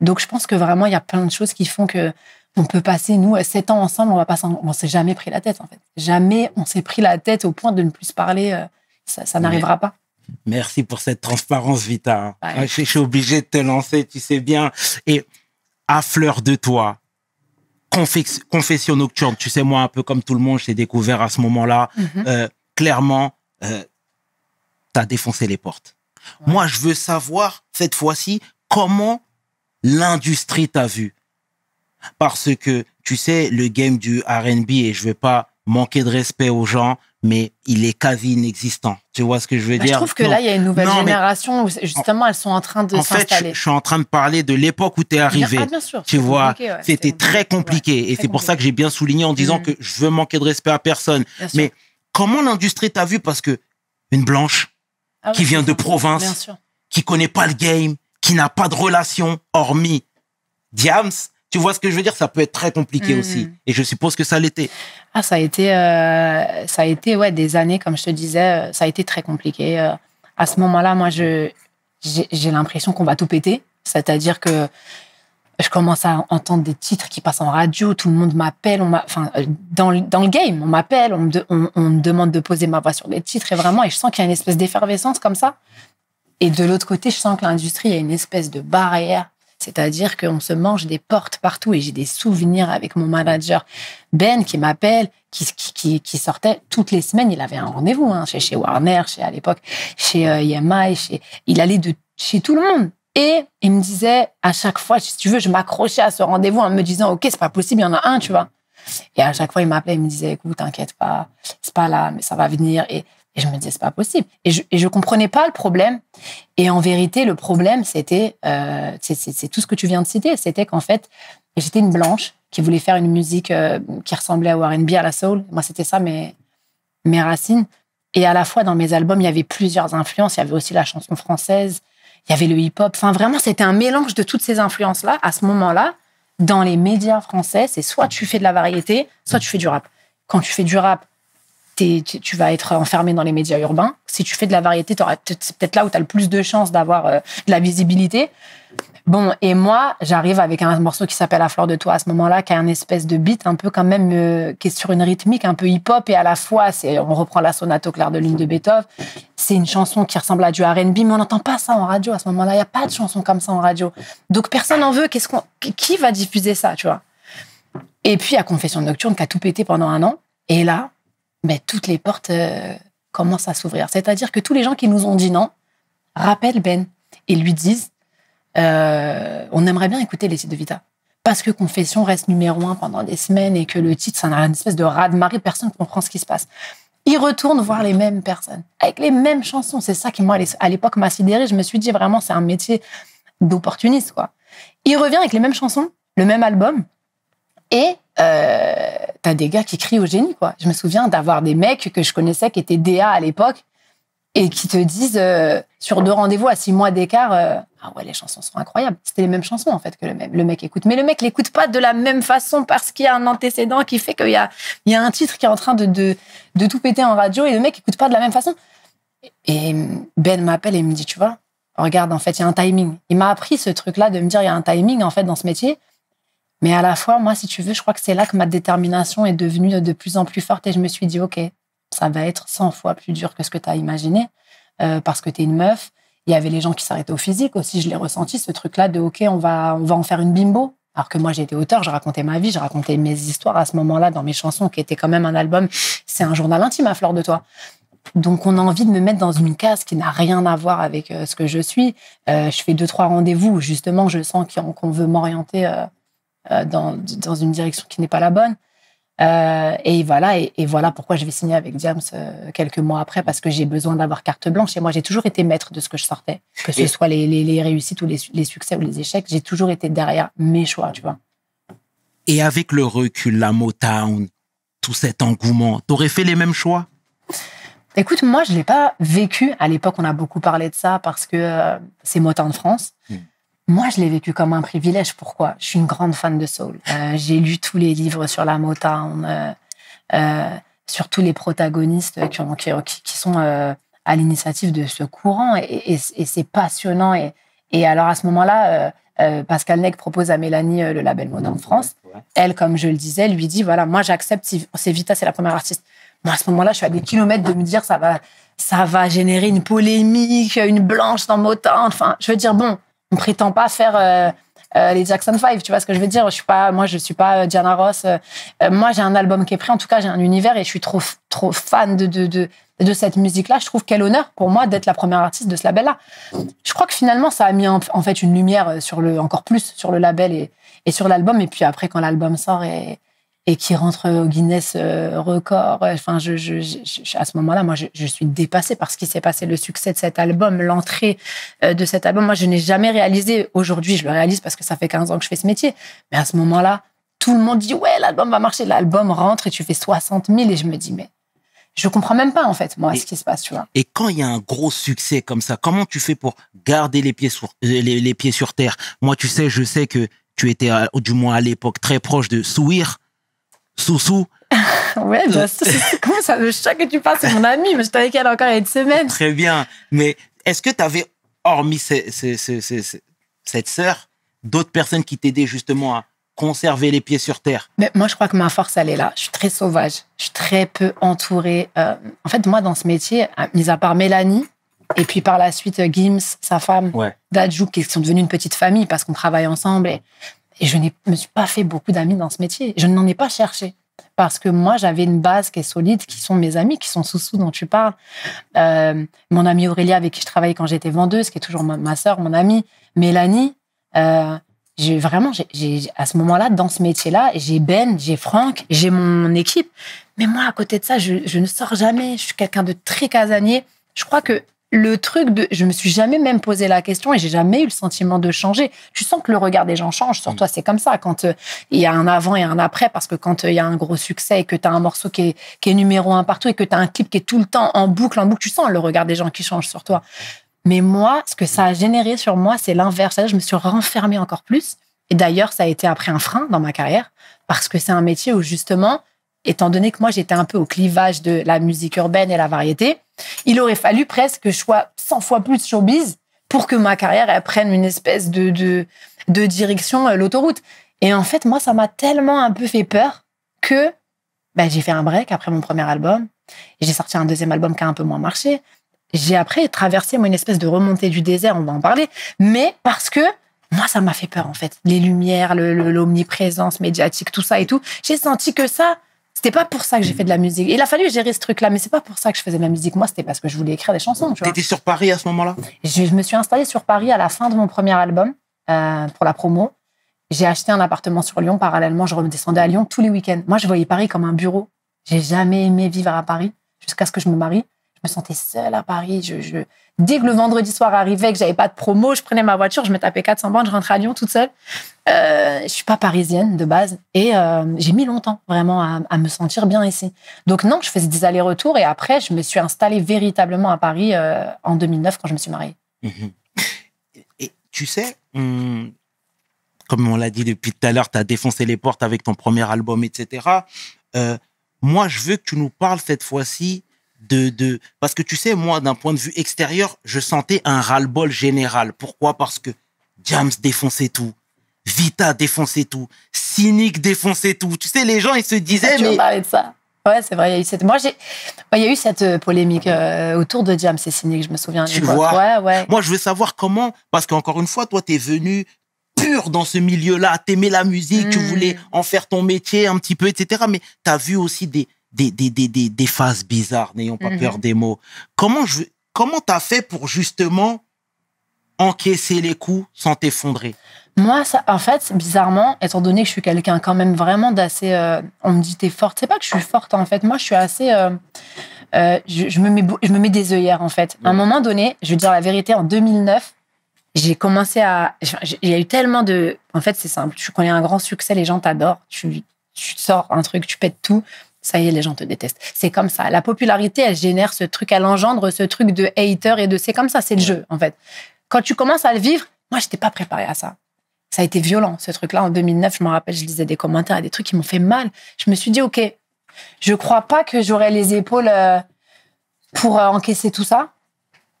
S2: Donc, je pense que vraiment, il y a plein de choses qui font que on peut passer, nous, sept ans ensemble, on va s'est jamais pris la tête, en fait. Jamais on s'est pris la tête au point de ne plus parler. Euh, ça, n'arrivera pas.
S1: Merci pour cette transparence, Vita. Hein. Bah, ah, je, suis obligé de te lancer, tu sais bien. Et à fleur de toi, confession nocturne, tu sais, moi, un peu comme tout le monde, je t'ai découvert à ce moment-là. Mhm. Euh, clairement, euh, tu as défoncé les portes. Moi, je veux savoir, cette fois-ci, comment l'industrie t'a vu parce que, tu sais, le game du RB, et je vais pas manquer de respect aux gens, mais il est quasi inexistant. Tu vois ce que je veux dire Je trouve que là, il y a une
S2: nouvelle génération où justement, elles sont en train de s'installer. En fait, je,
S1: suis en train de parler de l'époque où ah, tu es arrivé. tu vois, c'était très compliqué. et c'est pour ça que j'ai bien souligné en disant mm. que je veux manquer de respect à personne. Mais comment l'industrie t'a vu Parce que une blanche ah qui vient de province, qui connaît pas le game, qui n'a pas de relation hormis Diams, tu vois ce que je veux dire Ça peut être très compliqué mm, aussi. Mm. Et je suppose que ça l'était.
S2: Ah, ça a été, euh, ça a été ouais, des années, comme je te disais, euh, ça a été très compliqué. Euh. À ce moment-là, moi, j'ai l'impression qu'on va tout péter. C'est-à-dire que je commence à entendre des titres qui passent en radio, tout le monde m'appelle, on enfin, dans, dans, le game, on m'appelle, on, on, me demande de poser ma voix sur des titres, et vraiment, et je sens qu'il y a une espèce d'effervescence comme ça. Et de l'autre côté, je sens que l'industrie a une espèce de barrière c'est-à-dire qu'on se mange des portes partout et j'ai des souvenirs avec mon manager Ben qui m'appelle, qui, qui, sortait toutes les semaines. Il avait un rendez-vous hein, chez, chez Warner, chez à l'époque, euh, e chez il allait de chez tout le monde. Et il me disait à chaque fois, si tu veux, je m'accrochais à ce rendez-vous en me disant, OK, c'est pas possible, il y en a un, tu vois. Et à chaque fois, il m'appelait, il me disait, écoute, t'inquiète pas, c'est pas là, mais ça va venir. Et et je me disais, c'est pas possible. Et je, et je comprenais pas le problème. Et en vérité, le problème, c'était, euh, c'est tout ce que tu viens de citer. C'était qu'en fait, j'étais une blanche qui voulait faire une musique euh, qui ressemblait à Warren R&B, à la soul. Moi, c'était ça mes, mes racines. Et à la fois, dans mes albums, il y avait plusieurs influences. Il y avait aussi la chanson française. Il y avait le hip-hop. Enfin, vraiment, c'était un mélange de toutes ces influences-là. À ce moment-là, dans les médias français, c'est soit tu fais de la variété, soit tu fais du rap. Quand tu fais du rap, tu, vas être enfermé dans les médias urbains. Si tu fais de la variété, c'est peut-être là où tu as le plus de chances d'avoir euh, de la visibilité. Bon, et moi, j'arrive avec un morceau qui s'appelle la fleur de toi à ce moment-là, qui a un espèce de beat un peu quand même, euh, qui est sur une rythmique un peu hip-hop, et à la fois, c'est, on reprend la sonate au clair de lune de Beethoven. C'est une chanson qui ressemble à du RB, mais on n'entend pas ça en radio à ce moment-là. Il n'y a pas de chanson comme ça en radio. Donc personne n'en veut. qui va diffuser ça, tu vois? Et puis, à Confession Nocturne, qui a tout pété pendant un an. Et là, mais ben, toutes les portes euh, commencent à s'ouvrir. C'est-à-dire que tous les gens qui nous ont dit non rappellent Ben et lui disent euh, on aimerait bien écouter les titres de Vita. Parce que Confession reste numéro un pendant des semaines et que le titre, ça a une espèce de rat de marée, personne ne comprend ce qui se passe. Il retourne voir les mêmes personnes, avec les mêmes chansons. C'est ça qui, moi, à l'époque, m'a sidéré. Je me suis dit vraiment, c'est un métier d'opportuniste, quoi. Il revient avec les mêmes chansons, le même album, et euh, t'as des gars qui crient au génie, quoi. Je me souviens d'avoir des mecs que je connaissais qui étaient DA à l'époque et qui te disent euh, sur deux rendez-vous à six mois d'écart, euh, ah ouais, les chansons sont incroyables. C'était les mêmes chansons en fait que le, même, le mec écoute. Mais le mec l'écoute pas de la même façon parce qu'il y a un antécédent qui fait qu'il y a, a un titre qui est en train de, de, de tout péter en radio et le mec écoute pas de la même façon. Et Ben m'appelle et me dit, tu vois, regarde, en fait, il y a un timing. Il m'a appris ce truc-là de me dire, il y a un timing en fait dans ce métier. Mais à la fois, moi, si tu veux, je crois que c'est là que ma détermination est devenue de plus en plus forte et je me suis dit, OK, ça va être 100 fois plus dur que ce que tu as imaginé euh, parce que tu es une meuf. Il y avait les gens qui s'arrêtaient au physique aussi. Je l'ai ressenti, ce truc-là de OK, on va, on va en faire une bimbo. Alors que moi, j'étais auteur, je racontais ma vie, je racontais mes histoires à ce moment-là dans mes chansons, qui était quand même un album. C'est un journal intime à fleur de toi. Donc, on a envie de me mettre dans une case qui n'a rien à voir avec euh, ce que je suis. Euh, je fais deux, trois rendez-vous justement, je sens qu'on veut m'orienter euh, dans, une direction qui n'est pas la bonne. Euh, et voilà, et, et voilà pourquoi vais signer avec James euh, quelques mois après, parce que j'ai besoin d'avoir carte blanche. Et moi, j'ai toujours été maître de ce que je sortais, que ce soit les, réussites ou les, succès ou les échecs. J'ai toujours été derrière mes choix, tu vois.
S1: Et avec le recul, la Motown, tout cet engouement, t'aurais fait les mêmes choix
S2: Écoute, moi, je l'ai pas vécu. À l'époque, on a beaucoup parlé de ça parce que c'est Motown France. Mm. Moi, je l'ai vécu comme un privilège. Pourquoi Je suis une grande fan de Soul. Euh, j'ai lu tous les livres sur la Motown, euh, euh, sur tous les protagonistes qui, sont à l'initiative de ce courant. Et, c'est passionnant. Et, et, alors, à ce moment-là, Pascal Neck propose à Mélanie le label Motown France. Elle, comme je le disais, lui dit, voilà, moi, j'accepte, c'est Vita, c'est la première artiste. Moi, à ce moment-là, je suis à des kilomètres de me dire, ça va, ça va générer une polémique, une blanche dans Motown. Enfin, je veux dire, bon on prétend pas faire euh, euh, les Jackson 5, tu vois ce que je veux dire Je suis pas, moi, je suis pas euh, Diana Ross. moi, j'ai un album qui est prêt. En tout cas, j'ai un univers et je suis trop, trop fan de de, cette musique-là. Je trouve quel honneur pour moi d'être la première artiste de ce label-là. Je crois que finalement, ça a mis en, fait une lumière sur le, encore plus sur le label et, et sur l'album. Et puis après, quand l'album sort et et qui rentre au Guinness euh, record. Enfin, je, je, à ce moment-là, moi, je, suis dépassée par ce qui s'est passé, le succès de cet album, l'entrée euh, de cet album. Moi, je n'ai jamais réalisé. Aujourd'hui, je le réalise parce que ça fait 15 ans que je fais ce métier. Mais à ce moment-là, tout le monde dit ouais, l'album va marcher. L'album rentre et tu fais 60 000 et je me dis mais je comprends même pas en fait moi ce qui se passe tu vois
S1: et quand il y a un gros succès comme ça comment tu fais pour garder les pieds sur euh, les, pieds sur terre moi tu sais je sais que tu étais du moins à l'époque très proche de Souir Soussou. ouais, bah,
S2: comment ça le que tu parles, c'est mon ami, mais j'étais
S1: avec elle encore il y a une semaine. Très bien. Mais est-ce que tu avais, hormis cette sœur, d'autres personnes qui t'aidaient justement à conserver les pieds sur terre mais
S2: Moi, je crois que ma force, elle est là. Je suis très sauvage. Je suis très peu entourée. Euh, en fait, moi, dans ce métier, mis à part Mélanie, et puis par la suite, euh, Gims, sa femme, qui sont devenus une petite famille parce qu'on travaille ensemble. Et et je ne me suis pas fait beaucoup d'amis dans ce métier. Je n'en ai pas cherché. Parce que moi, j'avais une base qui est solide, qui sont mes amis, qui sont sous dont tu parles. Euh, mon amie Aurélia, avec qui je travaillais quand j'étais vendeuse, qui est toujours ma, soeur sœur, mon amie. Mélanie, euh, vraiment, à ce moment-là, dans ce métier-là, j'ai Ben, j'ai Franck, j'ai mon équipe. Mais moi, à côté de ça, je, je ne sors jamais. Je suis quelqu'un de très casanier. Je crois que le truc de je me suis jamais même posé la question et j'ai jamais eu le sentiment de changer. Tu sens que le regard des gens change sur toi, mm. c'est comme ça quand euh, il y a un avant et un après parce que quand euh, il y a un gros succès et que tu as un morceau qui est, numéro un partout et que tu as un clip qui est tout le temps en boucle en boucle, tu sens le regard des gens qui change sur toi. Mais moi, ce que ça a généré sur moi, c'est l'inverse. Je me suis renfermée encore plus. Et d'ailleurs, ça a été après un frein dans ma carrière parce que c'est un métier où justement, étant donné que moi j'étais un peu au clivage de la musique urbaine et la variété, il aurait fallu presque que je sois 100 fois plus showbiz pour que ma carrière apprenne prenne une espèce de, de, direction euh, l'autoroute. Et en fait, moi, ça m'a tellement un peu fait peur que ben, j'ai fait un break après mon premier album. J'ai sorti un deuxième album qui a un peu moins marché. J'ai après traversé moi, une espèce de remontée du désert, on va en parler. Mais parce que moi, ça m'a fait peur, en fait. Les lumières, l'omniprésence médiatique, tout ça et tout. J'ai senti que ça, c'était pas pour ça que j'ai fait de la musique. il a fallu gérer ce truc-là, mais c'est pas pour ça que je faisais de la musique. Moi, c'était parce que je voulais écrire des chansons. Tu étais sur Paris à ce moment-là je, me suis installée sur Paris à la fin de mon premier album euh, pour la promo. J'ai acheté un appartement sur Lyon. Parallèlement, je redescendais à Lyon tous les week-ends. Moi, je voyais Paris comme un bureau. J'ai jamais aimé vivre à Paris jusqu'à ce que je me marie. Je me sentais seule à Paris. Je, Dès que le vendredi soir arrivait, que j'avais pas de promo, je prenais ma voiture, je me tapais 400 bandes, je rentrais à Lyon toute seule. Euh, je suis pas parisienne de base et euh, j'ai mis longtemps vraiment à, me sentir bien ici. Donc non, je faisais des allers-retours et après, je me suis installée véritablement à Paris euh, en 2009 quand je me suis mariée.
S1: Mhm. Et tu sais, comme on l'a dit depuis tout à l'heure, tu as défoncé les portes avec ton premier album, etc. Euh, moi, je veux que tu nous parles cette fois-ci de, de, parce que tu sais, moi, d'un point de vue extérieur, je sentais un ras-le-bol général. Pourquoi Parce que James défonçait tout. Vita défonçait tout. Cynique défonçait tout. Tu sais, les gens, ils se disaient. Tu mais... de
S2: ça. Ouais, c'est vrai. Il y a eu cette... Moi, j'ai... il y a eu cette euh, polémique euh, autour de James et Cynique, je me souviens. Tu vois ouais,
S1: ouais. Moi, je veux savoir comment. Parce qu'encore une fois, toi, t'es venu pur dans ce milieu-là. T'aimais la musique, tu hmm. voulais en faire ton métier un petit peu, etc. Mais t'as vu aussi des des, des, phases bizarres, n'ayons pas mhm. peur des mots. Comment je, comment t'as fait pour justement encaisser les coups sans t'effondrer
S2: Moi, ça, en fait, bizarrement, étant donné que je suis quelqu'un quand même vraiment d'assez, euh, on me dit t'es forte. C'est pas que je suis forte en fait. Moi, je suis assez. Euh, euh, je, me mets, je me mets des œillères en fait. À un moment donné, je veux dire la vérité, en 2009, j'ai commencé à. Il y eu tellement de. En fait, c'est simple. Tu connais un grand succès, les gens t'adorent. Tu, tu sors un truc, tu pètes tout ça y est, les gens te détestent. C'est comme ça. La popularité, elle génère ce truc, elle engendre ce truc de hater et de c'est comme ça, c'est le jeu, en fait. Quand tu commences à le vivre, moi, je n'étais pas préparée à ça. Ça a été violent, ce truc-là. En 2009, je me rappelle, je lisais des commentaires et des trucs qui m'ont fait mal. Je me suis dit, OK, je ne crois pas que j'aurais les épaules euh, pour euh, encaisser tout ça.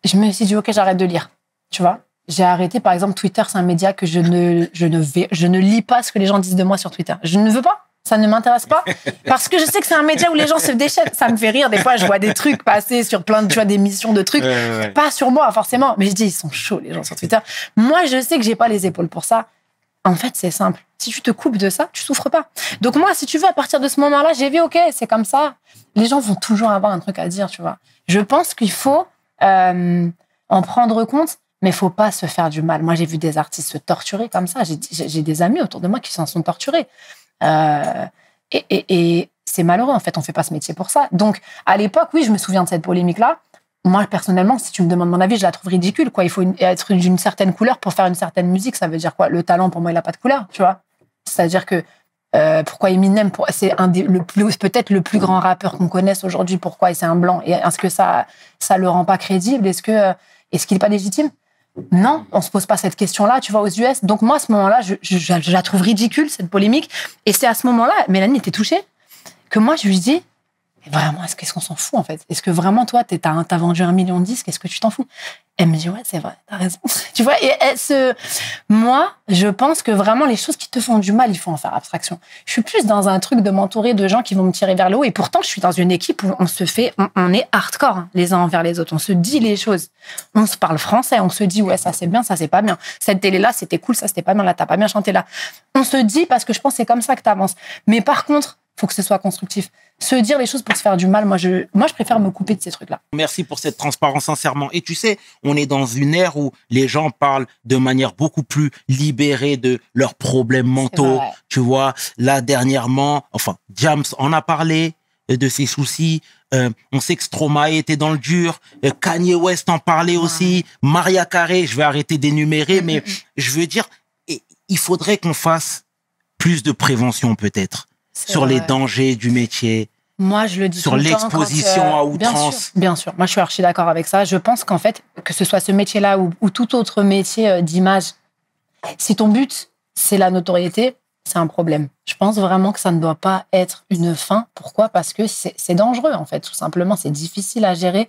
S2: Je me suis dit, OK, j'arrête de lire. Tu vois j'ai arrêté, par exemple, Twitter, c'est un média que je ne, je, ne je ne lis pas ce que les gens disent de moi sur Twitter. Je ne veux pas ça ne m'intéresse pas parce que je sais que c'est un média où les gens se déchètent. Ça me fait rire des fois. Je vois des trucs passer sur plein de, tu vois, des missions de trucs, pas sur moi forcément, mais je dis ils sont chauds les gens sur Twitter. Moi, je sais que j'ai pas les épaules pour ça. En fait, c'est simple. Si tu te coupes de ça, tu souffres pas. Donc moi, si tu veux, à partir de ce moment-là, j'ai vu, ok, c'est comme ça. Les gens vont toujours avoir un truc à dire, tu vois. Je pense qu'il faut euh, en prendre compte mais faut pas se faire du mal. Moi, j'ai vu des artistes se torturer comme ça. J'ai des amis autour de moi qui s'en sont torturés. Euh, et, c'est malheureux, en fait, on ne fait pas ce métier pour ça. Donc, à l'époque, oui, je me souviens de cette polémique-là. Moi, personnellement, si tu me demandes mon avis, je la trouve ridicule. Quoi. Il faut être d'une certaine couleur pour faire une certaine musique. Ça veut dire quoi Le talent, pour moi, il n'a pas de couleur, tu vois. C'est-à-dire que euh, pourquoi Eminem pour, C'est un peut-être le plus grand rappeur qu'on connaisse aujourd'hui. Pourquoi Et c'est un blanc. Et est-ce que ça, ça le rend pas crédible Est-ce que, euh, est-ce qu'il est pas légitime non, on se pose pas cette question-là, tu vois, aux US. Donc moi, à ce moment-là, je, je, la trouve ridicule, cette polémique. Et c'est à ce moment-là, Mélanie était touchée, que moi, je lui dis, vraiment, est-ce qu'on s'en fout en fait Est-ce que vraiment toi, t'as vendu un million de disques, est-ce que tu t'en fous Elle me dit ouais, c'est vrai, t'as raison. tu vois, et ce moi, je pense que vraiment les choses qui te font du mal, il faut en faire abstraction. Je suis plus dans un truc de m'entourer de gens qui vont me tirer vers le haut, et pourtant je suis dans une équipe où on se fait, on, est hardcore hein, les uns envers les autres, on se dit les choses, on se parle français, on se dit ouais ça c'est bien, ça c'est pas bien, cette télé là c'était cool, ça c'était pas bien, là t'as pas bien chanté là. On se dit parce que je pense c'est comme ça que t'avances. Mais par contre faut que ce soit constructif. Se dire les choses pour se faire du mal, moi je, moi je préfère me couper de ces trucs-là.
S1: Merci pour cette transparence sincèrement. Et tu sais, on est dans une ère où les gens parlent de manière beaucoup plus libérée de leurs problèmes mentaux. Tu vois, là dernièrement, enfin, James en a parlé euh, de ses soucis. Euh, on sait que Stromae était dans le dur. Euh, Kanye West en parlait aussi. Maria Carré, je vais arrêter d'énumérer, mm, mm, mais mm. je veux dire, il faudrait qu'on fasse plus de prévention peut-être sur les dangers du métier.
S2: Moi, je le dis sur l'exposition euh, à outrance. Bien sûr, bien sûr, Moi, je suis archi d'accord avec ça. Je pense qu'en fait, que ce soit ce métier-là ou, tout autre métier euh, d'image, si ton but c'est la notoriété, c'est un problème. Je pense vraiment que ça ne doit pas être une fin. Pourquoi Parce que c'est dangereux, en fait, tout simplement. C'est difficile à gérer.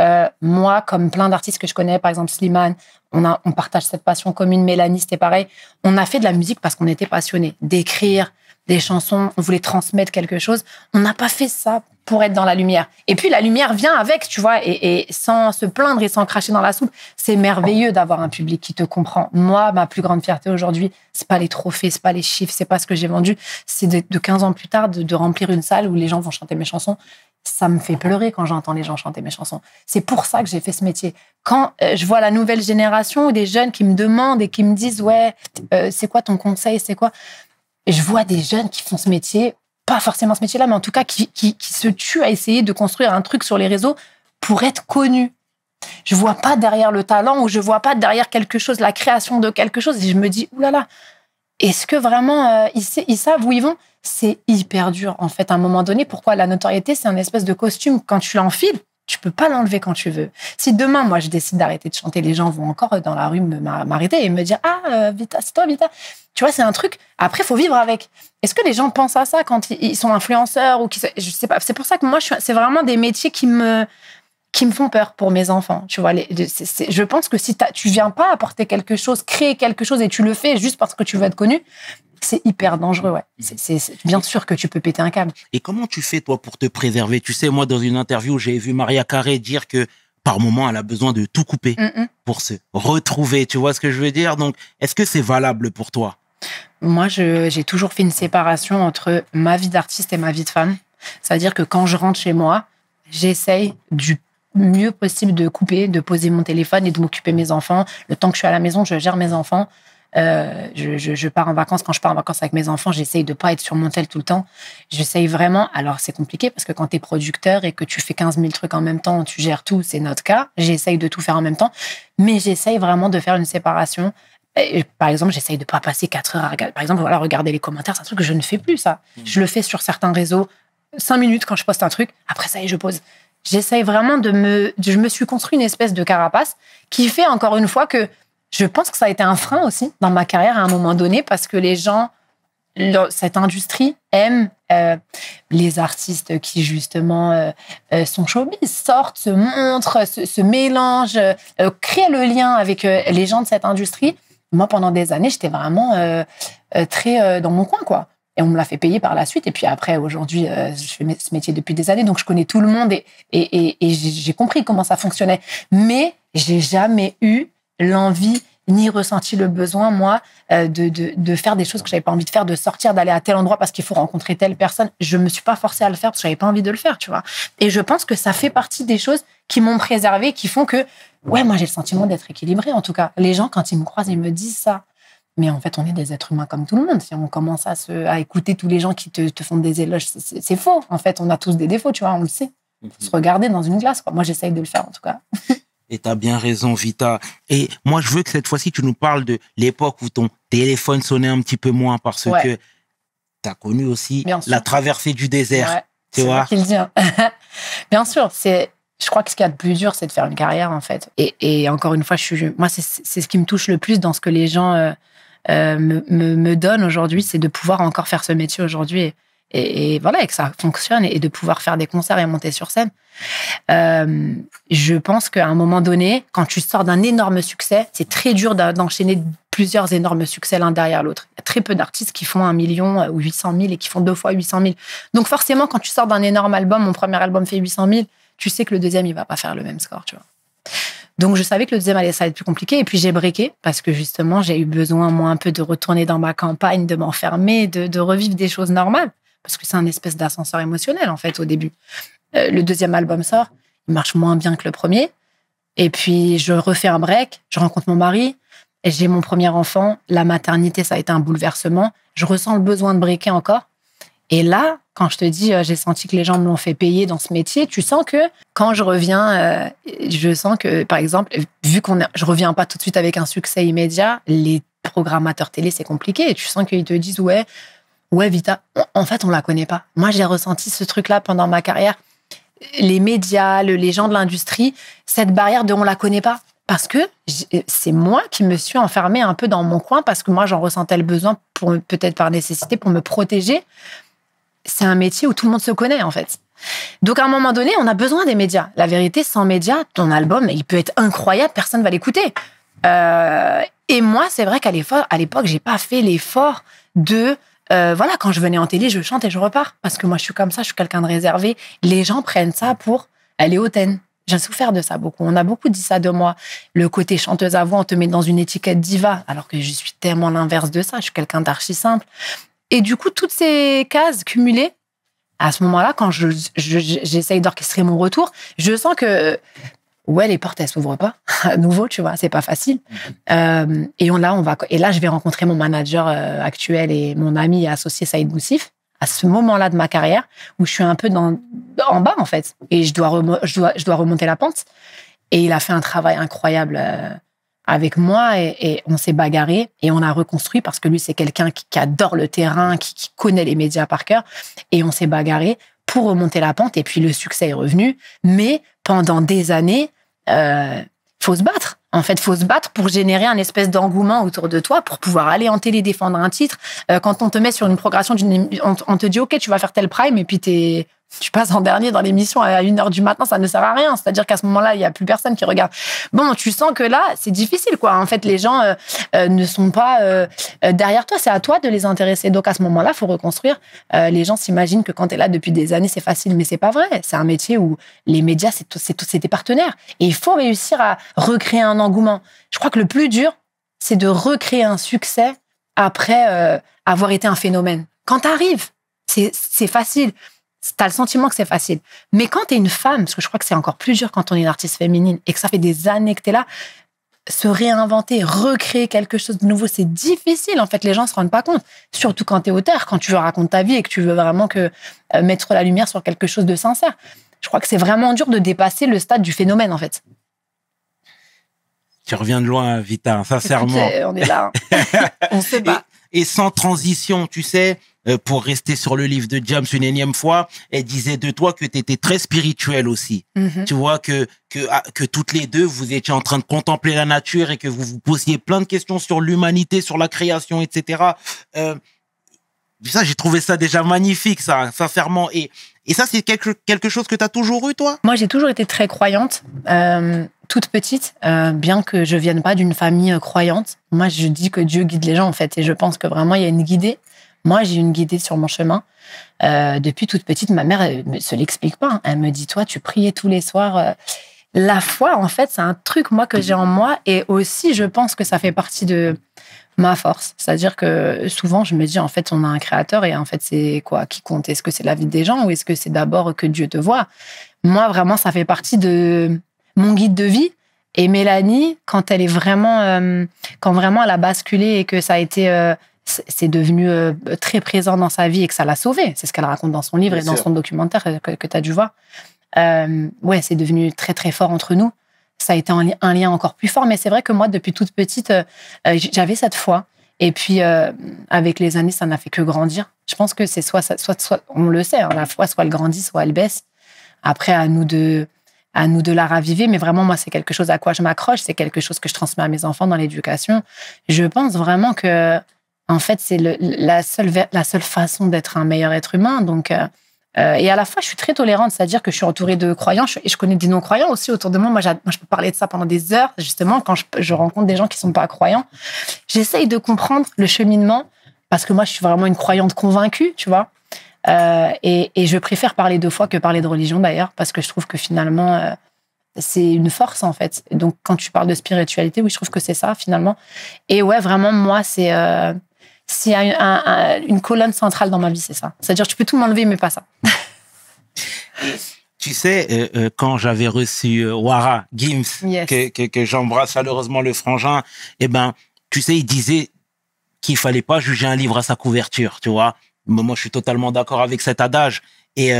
S2: Euh, moi, comme plein d'artistes que je connais, par exemple Slimane, on, a, on partage cette passion commune. Mélanie, c'était pareil. On a fait de la musique parce qu'on était passionnés d'écrire, des chansons, on voulait transmettre quelque chose. On n'a pas fait ça pour être dans la lumière. Et puis la lumière vient avec, tu vois, et, sans se plaindre et sans cracher dans la soupe. C'est merveilleux d'avoir un public qui te comprend. Moi, ma plus grande fierté aujourd'hui, c'est pas les trophées, c'est pas les chiffres, c'est pas ce que j'ai vendu, c'est de, 15 ans plus tard de, remplir une salle où les gens vont chanter mes chansons ça me fait pleurer quand j'entends les gens chanter mes chansons. C'est pour ça que j'ai fait ce métier. Quand euh, je vois la nouvelle génération ou des jeunes qui me demandent et qui me disent ouais, euh, c'est quoi ton conseil, c'est quoi je vois des jeunes qui font ce métier, pas forcément ce métier-là, mais en tout cas qui, se tuent à essayer de construire un truc sur les réseaux pour être connus. Je vois pas derrière le talent ou je vois pas derrière quelque chose, la création de quelque chose. Et je me dis, oulala, là est-ce que vraiment euh, ils, savent où ils vont C'est hyper dur, en fait, à un moment donné. Pourquoi la notoriété, c'est un espèce de costume. Quand tu l'enfiles, tu peux pas l'enlever quand tu veux. Si demain, moi, je décide d'arrêter de chanter, les gens vont encore euh, dans la rue m'arrêter et me dire Ah, euh, Vita, c'est toi, Vita. Tu vois, c'est un truc. Après, il faut vivre avec. Est-ce que les gens pensent à ça quand ils sont influenceurs ou qui Je sais pas. C'est pour ça que moi, c'est vraiment des métiers qui me qui me font peur pour mes enfants. Tu vois, les, je pense que si tu viens pas apporter quelque chose, créer quelque chose et tu le fais juste parce que tu veux être connu, c'est hyper dangereux. Ouais. Mmh. C'est bien sûr que tu peux
S1: péter un câble. Et comment tu fais toi pour te préserver Tu sais, moi dans une interview, j'ai vu Maria Carré dire que par moment, elle a besoin de tout couper mmh, mmh. pour se retrouver. Tu vois ce que je veux dire Donc, est-ce que c'est valable pour toi
S2: Moi, j'ai toujours fait une séparation entre ma vie d'artiste et ma vie de femme. C'est-à-dire que quand je rentre chez moi, j'essaye du mieux possible de couper, de poser mon téléphone et de m'occuper mes enfants. Le temps que je suis à la maison, je gère mes enfants. Euh, je, pars en vacances. Quand je pars en vacances avec mes enfants, j'essaye de pas être sur mon tel tout le temps. J'essaye vraiment. Alors, c'est compliqué parce que quand tu es producteur et que tu fais 15 000 trucs en même temps, tu gères tout, c'est notre cas. J'essaye de tout faire en même temps. Mais j'essaye vraiment de faire une séparation. par exemple, j'essaye de pas passer 4 heures à regarder. Par exemple, voilà, regarder les commentaires, c'est un truc que je ne fais plus, ça. Mmh. Je le fais sur certains réseaux. 5 minutes quand je poste un truc. Après, ça y je pose j'essaye vraiment de me. Je me suis construit une espèce de carapace qui fait encore une fois que je pense que ça a été un frein aussi dans ma carrière à un moment donné parce que les gens, cette industrie aime euh, les artistes qui justement euh, euh, sont showbiz, sortent, se montrent, se, mélangent, créent le lien avec les gens de cette industrie. Moi, pendant des années, j'étais vraiment très dans mon coin, quoi. Et on me l'a fait payer par la suite. Et puis après, aujourd'hui, je fais ce métier depuis des années, donc je connais tout le monde et j'ai compris comment ça fonctionnait. Mais j'ai jamais eu l'envie ni ressenti le besoin, moi, euh, de, de, de, faire des choses que j'avais pas envie de faire, de sortir, d'aller à tel endroit parce qu'il faut rencontrer telle personne. Je me suis pas forcée à le faire parce que j'avais pas envie de le faire, tu vois. Et je pense que ça fait partie des choses qui m'ont préservée, qui font que, ouais, moi, j'ai le sentiment d'être équilibrée, en tout cas. Les gens, quand ils me croisent, ils me disent ça. Mais en fait, on est des êtres humains comme tout le monde. Si on commence à, se, à écouter tous les gens qui te, te font des éloges, c'est faux. En fait, on a tous des défauts, tu vois, on le sait. Mm-hmm. Se regarder dans une glace, quoi. Moi, j'essaye de le
S1: faire, en tout cas. Et t'as bien raison, Vita. Et moi, je veux que cette fois-ci, tu nous parles de l'époque où ton téléphone sonnait un petit peu moins parce que que t'as connu aussi la traversée du désert. tu vois
S2: hein. bien sûr, c'est. Je crois que ce qu'il y a de plus dur, c'est de faire une carrière, en fait. Et, encore une fois, je moi, c'est ce qui me touche le plus dans ce que les gens euh, euh, me, donnent aujourd'hui, c'est de pouvoir encore faire ce métier aujourd'hui et, voilà, et que ça fonctionne et de pouvoir faire des concerts et monter sur scène. Euh, je pense qu'à un moment donné, quand tu sors d'un énorme succès, c'est très dur d'enchaîner plusieurs énormes succès l'un derrière l'autre. Il y a très peu d'artistes qui font un million euh, ou 800 000 et qui font deux fois 800 000. Donc forcément, quand tu sors d'un énorme album, mon premier album fait 800 000, tu sais que le deuxième, il va pas faire le même score, tu vois. Donc, je savais que le deuxième allait ça être plus compliqué. Et puis, j'ai briqué parce que justement, j'ai eu besoin, moi, un peu de retourner dans ma campagne, de m'enfermer, de, revivre des choses normales parce que c'est un espèce d'ascenseur émotionnel en fait au début. Euh, le deuxième album sort, il marche moins bien que le premier. Et puis je refais un break, je rencontre mon mari, j'ai mon premier enfant. La maternité, ça a été un bouleversement. Je ressens le besoin de breaker encore. Et là, quand je te dis, euh, j'ai senti que les gens me l'ont fait payer dans ce métier, tu sens que quand je reviens, euh, je sens que, par exemple, vu qu'on je reviens pas tout de suite avec un succès immédiat, les programmateurs télé, c'est compliqué. Tu sens qu'ils te disent, ouais, ouais, Vita, en fait, on la connaît pas. Moi, j'ai ressenti ce truc-là pendant ma carrière. Les médias, les gens de l'industrie, cette barrière de on la connaît pas. Parce que euh, c'est moi qui me suis enfermée un peu dans mon coin parce que moi, j'en ressentais le besoin, peut-être par nécessité, pour me protéger. C'est un métier où tout le monde se connaît, en fait. Donc, à un moment donné, on a besoin des médias. La vérité, sans médias, ton album, il peut être incroyable, personne ne va l'écouter. Euh, et moi, c'est vrai qu'à l'époque, je n'ai pas fait l'effort de euh, voilà, quand je venais en télé, je chante et je repars. Parce que moi, je suis comme ça, je suis quelqu'un de réservé. Les gens prennent ça pour aller hautaine. J'ai souffert de ça beaucoup. On a beaucoup dit ça de moi. Le côté chanteuse à voix, on te met dans une étiquette diva, alors que je suis tellement l'inverse de ça. Je suis quelqu'un d'archi simple. Et du coup, toutes ces cases cumulées, à ce moment-là, quand j'essaye je, d'orchestrer mon retour, je sens que ouais, les portes, elles s'ouvrent pas. à nouveau, tu vois, c'est pas facile. Mm-hmm. Euh, et là, on va, et là, je vais rencontrer mon manager euh, actuel et mon ami associé Saïd Moussif à ce moment-là de ma carrière où je suis un peu dans, en bas, en fait. Et je dois, je dois, je dois remonter la pente. Et il a fait un travail incroyable euh, avec moi et, on s'est bagarré et on a reconstruit parce que lui, c'est quelqu'un qui, adore le terrain, qui, qui connaît les médias par cœur. Et on s'est bagarré pour remonter la pente. Et puis le succès est revenu, mais pendant des années, euh, faut se battre. En fait, faut se battre pour générer un espèce d'engouement autour de toi, pour pouvoir aller en télé défendre un titre. Euh, quand on te met sur une progression, d'une, on, te dit OK, tu vas faire tel prime, et puis t'es tu passes en dernier dans l'émission à 1h du matin, ça ne sert à rien. C'est-à-dire qu'à ce moment-là, il n'y a plus personne qui regarde. Bon, tu sens que là, c'est difficile, quoi. En fait, les gens euh, euh, ne sont pas euh, derrière toi. C'est à toi de les intéresser. Donc, à ce moment-là, il faut reconstruire. les gens s'imaginent que quand tu es là depuis des années, c'est facile, mais c'est pas vrai. C'est un métier où les médias, c'est tes partenaires. Et il faut réussir à recréer un engouement. Je crois que le plus dur, c'est de recréer un succès après avoir été un phénomène. Quand tu arrives, c'est facile. Tu as le sentiment que c'est facile. Mais quand tu es une femme, parce que je crois que c'est encore plus dur quand on est une artiste féminine et que ça fait des années que tu es là, se réinventer, recréer quelque chose de nouveau, c'est difficile. En fait, les gens se rendent pas compte. Surtout quand tu es auteur, quand tu veux raconter ta vie et que tu veux vraiment que euh, mettre la lumière sur quelque chose de sincère. Je crois que c'est vraiment dur de dépasser le stade du phénomène, en fait.
S1: Tu reviens de loin, Vita, sincèrement. on est là. Hein. on sait pas. et, sans transition, tu sais, euh, pour rester sur le livre de James une énième fois, elle disait de toi que tu étais très spirituel aussi. Mhm. Tu vois, que, ah, que, toutes les deux, vous étiez en train de contempler la nature et que vous vous posiez plein de questions sur l'humanité, sur la création, etc. Euh, ça, j'ai trouvé ça déjà magnifique, ça, sincèrement. Et, et ça, c'est quelque, quelque chose que tu as toujours eu, toi
S2: Moi, j'ai toujours été très croyante, euh, toute petite, bien que je vienne pas d'une famille croyante. Moi, je dis que Dieu guide les gens, en fait, et je pense que vraiment, il y a une guidée. Moi, j'ai une guidée sur mon chemin. Euh, depuis toute petite, ma mère ne se l'explique pas. Hein. Elle me dit, toi, tu priais tous les soirs. Euh. La foi, en fait, c'est un truc, moi, que j'ai en moi. Et aussi, je pense que ça fait partie de ma force. C'est-à-dire que souvent, je me dis, en fait, on a un créateur et en fait, c'est quoi qui compte Est-ce que c'est la vie des gens ou est-ce que c'est d'abord que Dieu te voit Moi, vraiment, ça fait partie de mon guide de vie. Et Mélanie, quand elle est vraiment, euh, quand vraiment elle a basculé et que ça a été c'est devenu euh, très présent dans sa vie et que ça l'a sauvé. C'est ce qu'elle raconte dans son livre et dans son documentaire euh, que, tu as dû voir. Euh, ouais, c'est devenu très très fort entre nous. Ça a été un, lien encore plus fort. Mais c'est vrai que moi, depuis toute petite, euh, j'avais cette foi. Et puis, avec les années, ça n'a fait que grandir. Je pense que c'est soit, soit, soit, on le sait, hein, la foi, soit elle grandit, soit elle baisse. Après, à nous de, à nous de la raviver. Mais vraiment, moi, c'est quelque chose à quoi je m'accroche. C'est quelque chose que je transmets à mes enfants dans l'éducation. Je pense vraiment que en fait, c'est la, seule, la seule façon d'être un meilleur être humain. Donc, euh, euh, et à la fois, je suis très tolérante, c'est-à-dire que je suis entourée de croyants et je connais des non-croyants aussi autour de moi. Moi, je peux parler de ça pendant des heures, justement, quand je, rencontre des gens qui ne sont pas croyants. J'essaye de comprendre le cheminement parce que moi, je suis vraiment une croyante convaincue, tu vois. Euh, et, je préfère parler de foi que parler de religion, d'ailleurs, parce que je trouve que finalement, c'est une force en fait. Donc quand tu parles de spiritualité, oui, je trouve que c'est ça finalement. Et ouais, vraiment moi, c'est s'il y a une, colonne centrale dans ma vie, c'est ça. C'est-à-dire, tu peux tout m'enlever, mais pas ça.
S1: Tu sais, euh, euh, quand j'avais reçu euh, Wara Gims, que, j'embrasse malheureusement le frangin, eh ben, tu sais, il disait qu'il fallait pas juger un livre à sa couverture, tu vois. moi, je suis totalement d'accord avec cet adage. Et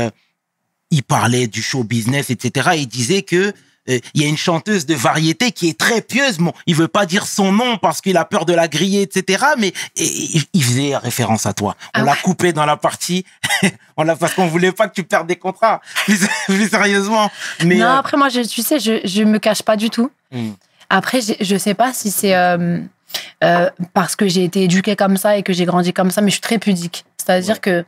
S1: il parlait du show business, etc. Et il disait que il y a une chanteuse de variété qui est très pieuse. Bon, il veut pas dire son nom parce qu'il a peur de la griller, etc. Mais il faisait référence à toi. On ah l'a coupé dans la partie. on l'a parce qu'on voulait pas que tu perdes des contrats. Plus, sérieusement. Mais non, euh, après
S2: moi, je, tu sais, je, je me cache pas du tout. Hmm. Après, je, je sais pas si c'est euh, euh, parce que j'ai été éduquée comme ça et que j'ai grandi comme ça, mais je suis très pudique. C'est-à-dire que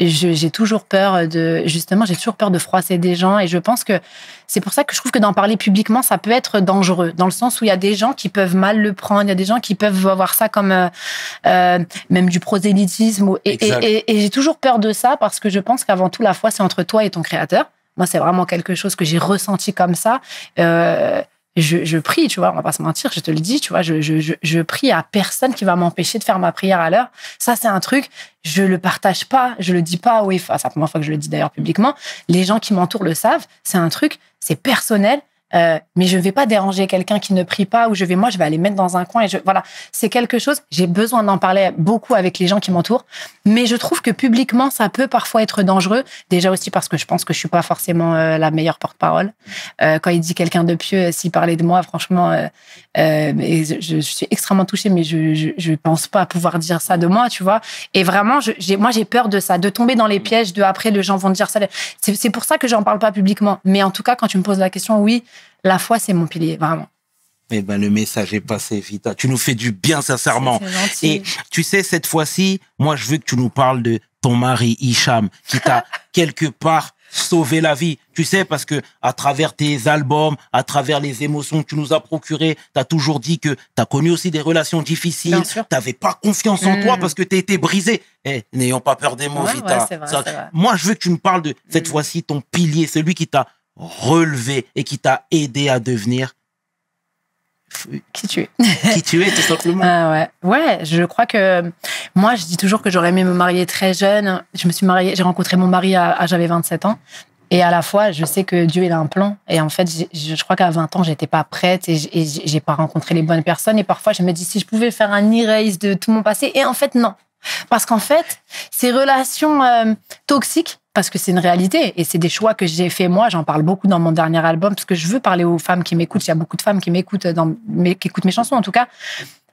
S2: j'ai toujours peur de justement j'ai toujours peur de froisser des gens et je pense que c'est pour ça que je trouve que d'en parler publiquement ça peut être dangereux dans le sens où il y a des gens qui peuvent mal le prendre il y a des gens qui peuvent voir ça comme euh, euh même du prosélytisme et, j'ai toujours peur de ça parce que je pense qu'avant tout la foi c'est entre toi et ton créateur moi c'est vraiment quelque chose que j'ai ressenti comme ça euh, je, prie, tu vois, on va pas se mentir, je te le dis, tu vois, je, je, je prie à personne qui va m'empêcher de faire ma prière à l'heure. Ça, c'est un truc, je le partage pas, je le dis pas, oui, enfin, c'est la première fois que je le dis d'ailleurs publiquement. Les gens qui m'entourent le savent, c'est un truc, c'est personnel, euh, mais je ne vais pas déranger quelqu'un qui ne prie pas ou je vais moi je vais aller mettre dans un coin et je voilà c'est quelque chose j'ai besoin d'en parler beaucoup avec les gens qui m'entourent mais je trouve que publiquement ça peut parfois être dangereux déjà aussi parce que je pense que je suis pas forcément euh, la meilleure porte-parole euh, quand il dit quelqu'un de pieux euh, s'il parlait de moi franchement je, je, suis extrêmement touchée mais je, je, je pense pas pouvoir dire ça de moi tu vois et vraiment moi j'ai peur de ça de tomber dans les pièges de après les gens vont dire ça c'est pour ça que j'en parle pas publiquement mais en tout cas quand tu me poses la question oui la foi, c'est mon pilier, vraiment.
S1: Eh ben, le message est passé, Vita. Tu nous fais du bien, sincèrement. Et tu sais, cette fois-ci, moi, je veux que tu nous parles de ton mari, Hicham, qui t'a quelque part sauvé la vie. Tu sais, parce que à travers tes albums, à travers les émotions que tu nous as procurées, as toujours dit que tu as connu aussi des relations difficiles. T'avais pas confiance en toi mm. parce que t'as été brisé. Eh, n'ayons pas peur des mots, Vita. moi, je veux que tu nous parles de, cette mm. fois-ci, ton pilier, celui qui t'a relevé et qui t'a aidé à devenir qui tu es. qui tu es, tout simplement. Ah ouais.
S2: je crois que moi, je dis toujours que j'aurais aimé me marier très jeune. Je me suis mariée, j'ai rencontré mon mari à, j'avais 27 ans. Et à la fois, je sais que Dieu, il a un plan. Et en fait, je, crois qu'à 20 ans, j'étais pas prête et j'ai pas rencontré les bonnes personnes. Et parfois, je me dis, si je pouvais faire un erase de tout mon passé. Et en fait, non. Parce qu'en fait, ces relations euh, toxiques, parce que c'est une réalité et c'est des choix que j'ai fait moi. J'en parle beaucoup dans mon dernier album parce que je veux parler aux femmes qui m'écoutent. Il y a beaucoup de femmes qui m'écoutent, qui écoutent mes chansons en tout cas.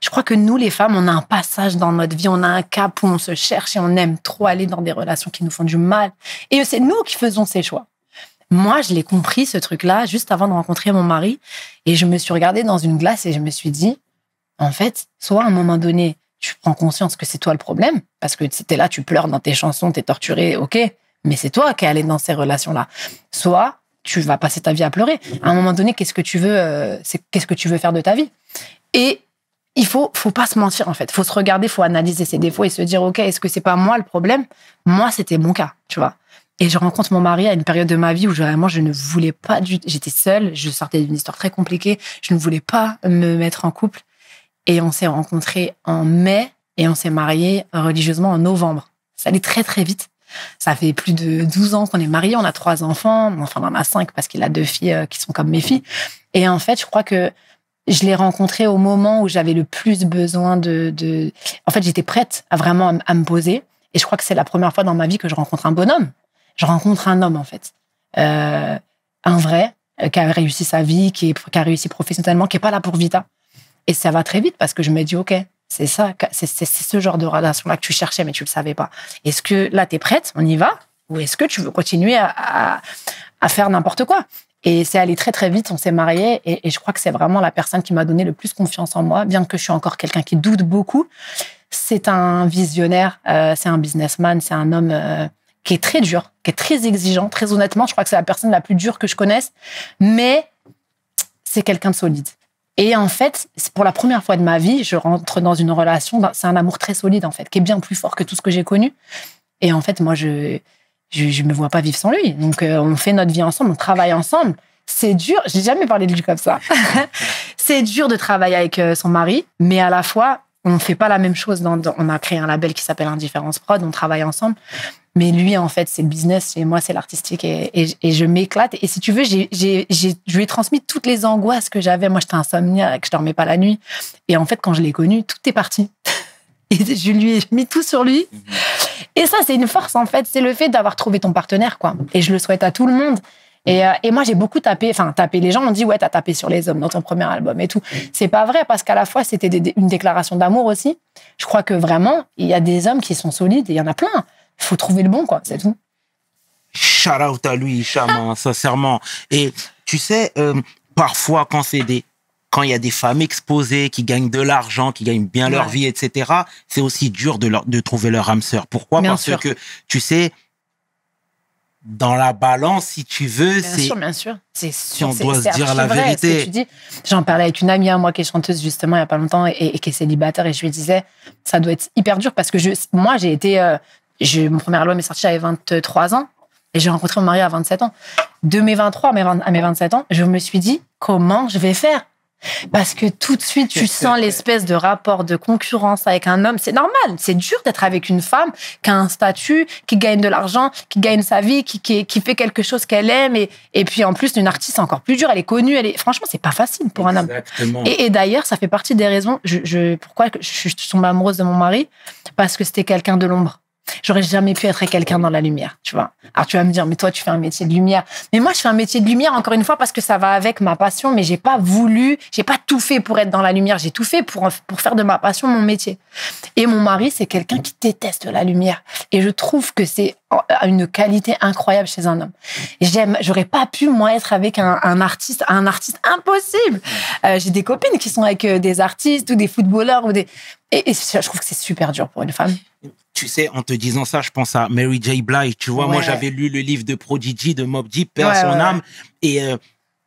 S2: Je crois que nous, les femmes, on a un passage dans notre vie, on a un cap où on se cherche et on aime trop aller dans des relations qui nous font du mal. Et c'est nous qui faisons ces choix. Moi, je l'ai compris, ce truc-là, juste avant de rencontrer mon mari. Et je me suis regardée dans une glace et je me suis dit, en fait, soit à un moment donné, tu prends conscience que c'est toi le problème, parce que c'était là, tu pleures dans tes chansons, es torturé, ok, mais c'est toi qui es allé dans ces relations-là. Soit tu vas passer ta vie à pleurer. À un moment donné, qu'est-ce que tu veux, euh, qu'est-ce que tu veux faire de ta vie Et il faut, faut pas se mentir en fait. Faut se regarder, faut analyser ses défauts et se dire, ok, est-ce que c'est pas moi le problème Moi, c'était mon cas, tu vois. Et je rencontre mon mari à une période de ma vie où vraiment je ne voulais pas du j'étais seule, je sortais d'une histoire très compliquée, je ne voulais pas me mettre en couple et on s'est rencontrés en mai et on s'est mariés euh, religieusement en novembre. Ça allait très très vite. Ça fait plus de 12 ans qu'on est mariés, on a trois enfants, enfin on en a cinq parce qu'il a deux filles euh, qui sont comme mes filles. Et en fait, je crois que je l'ai rencontré au moment où j'avais le plus besoin de, En fait, j'étais prête à vraiment à, me poser. Et je crois que c'est la première fois dans ma vie que je rencontre un bonhomme. Je rencontre un homme, en fait. Euh, un vrai, qui a réussi sa vie, qui, qui a réussi professionnellement, qui n'est pas là pour Vita. Et ça va très vite parce que je me dis, OK, c'est ça, c'est ce genre de relation-là que tu cherchais, mais tu le savais pas. Est-ce que là, tu es prête, on y va Ou est-ce que tu veux continuer à, faire n'importe quoi et c'est allé très très vite, on s'est mariés et, je crois que c'est vraiment la personne qui m'a donné le plus confiance en moi, bien que je suis encore quelqu'un qui doute beaucoup. C'est un visionnaire, euh, c'est un businessman, c'est un homme euh, qui est très dur, qui est très exigeant. Très honnêtement, je crois que c'est la personne la plus dure que je connaisse, mais c'est quelqu'un de solide. Et en fait, c'est pour la première fois de ma vie, je rentre dans une relation, c'est un amour très solide en fait, qui est bien plus fort que tout ce que j'ai connu. Et en fait, moi, je je, ne me vois pas vivre sans lui. Donc, euh, on fait notre vie ensemble, on travaille ensemble. C'est dur. J'ai jamais parlé de lui comme ça. c'est dur de travailler avec euh, son mari, mais à la fois, on ne fait pas la même chose. on a créé un label qui s'appelle Indifférence Prod, on travaille ensemble. Mais lui, en fait, c'est le business et moi, c'est l'artistique et, je m'éclate. Et si tu veux, je lui ai transmis toutes les angoisses que j'avais. Moi, j'étais insomniaque, je ne dormais pas la nuit. Et en fait, quand je l'ai connu, tout est parti. Et je lui ai mis tout sur lui. Mhm. Et ça, c'est une force, en fait. C'est le fait d'avoir trouvé ton partenaire, quoi. Et je le souhaite à tout le monde. Euh, et, moi, j'ai beaucoup tapé, enfin, tapé. Les gens m'ont dit, ouais, t'as tapé sur les hommes dans ton premier album et tout. C'est pas vrai, parce qu'à la fois, c'était une déclaration d'amour aussi. Je crois que vraiment, il y a des hommes qui sont solides et il y en a plein. Il faut trouver le bon, quoi, c'est tout.
S1: Shout out à lui, chaman, ah. sincèrement. Et tu sais, euh, parfois, quand c'est des, quand il y a des femmes exposées qui gagnent de l'argent, qui gagnent bien leur vie, etc., c'est aussi dur de, leur, de trouver leur âme sœur. Pourquoi Parce que, tu sais, dans la balance, si tu veux, c'est. Bien sûr, bien sûr.
S2: C'est Si on doit se dire la vérité. j'en parlais avec une amie à hein, moi qui est chanteuse justement il y a pas longtemps et, qui est célibataire et je lui disais, ça doit être hyper dur parce que je, moi j'ai été, euh, mon premier loi est sorti j'avais 23 ans et j'ai rencontré mon mari à 27 ans. De mes 23 à mes, à mes 27 ans, je me suis dit, comment je vais faire parce que tout de suite, tu sens l'espèce de rapport de concurrence avec un homme. C'est normal, c'est dur d'être avec une femme qui a un statut, qui gagne de l'argent, qui gagne sa vie, qui, qui, fait quelque chose qu'elle aime. Et, puis en plus, une artiste, encore plus dur, elle est connue. Elle est... Franchement, c'est pas facile pour un homme. Et, d'ailleurs, ça fait partie des raisons je, je, pourquoi je, suis tombée amoureuse de mon mari, parce que c'était quelqu'un de l'ombre. J'aurais jamais pu être quelqu'un dans la lumière, tu vois. Alors tu vas me dire, mais toi, tu fais un métier de lumière. Mais moi, je fais un métier de lumière, encore une fois, parce que ça va avec ma passion, mais j'ai pas voulu, j'ai pas tout fait pour être dans la lumière. J'ai tout fait pour, pour faire de ma passion mon métier. Et mon mari, c'est quelqu'un qui déteste la lumière. Et je trouve que c'est euh, une qualité incroyable chez un homme. J'aime, j'aurais pas pu, moi, être avec un, artiste, un artiste impossible. Euh, j'ai des copines qui sont avec euh, des artistes ou des footballeurs ou des, et, et je trouve que c'est super dur pour une femme
S1: tu sais, en te disant ça, je pense à Mary J. Blige. Tu vois, moi, j'avais lu le livre de Prodigy de Mob Deep, Père son âme. Euh,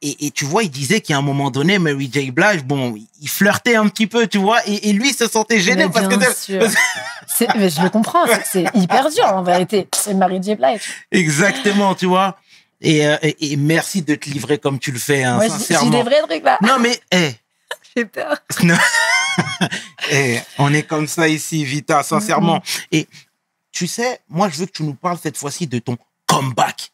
S1: et, et, tu vois, il disait qu'à un moment donné, Mary J. Blige, bon, il flirtait un petit peu, tu vois, et, et lui se sentait gêné parce que.
S2: mais je le comprends, c'est hyper dur en vérité. C'est Mary J. Blige.
S1: Exactement, tu vois. Et, euh, et, merci de te livrer comme tu le fais, hein, sincèrement. J'ai des vrais trucs là. Non, mais, hé. J'ai peur. on est comme ça ici, Vita, sincèrement. Mm-hmm. Et tu sais, moi, je veux que tu nous parles cette fois-ci de ton comeback.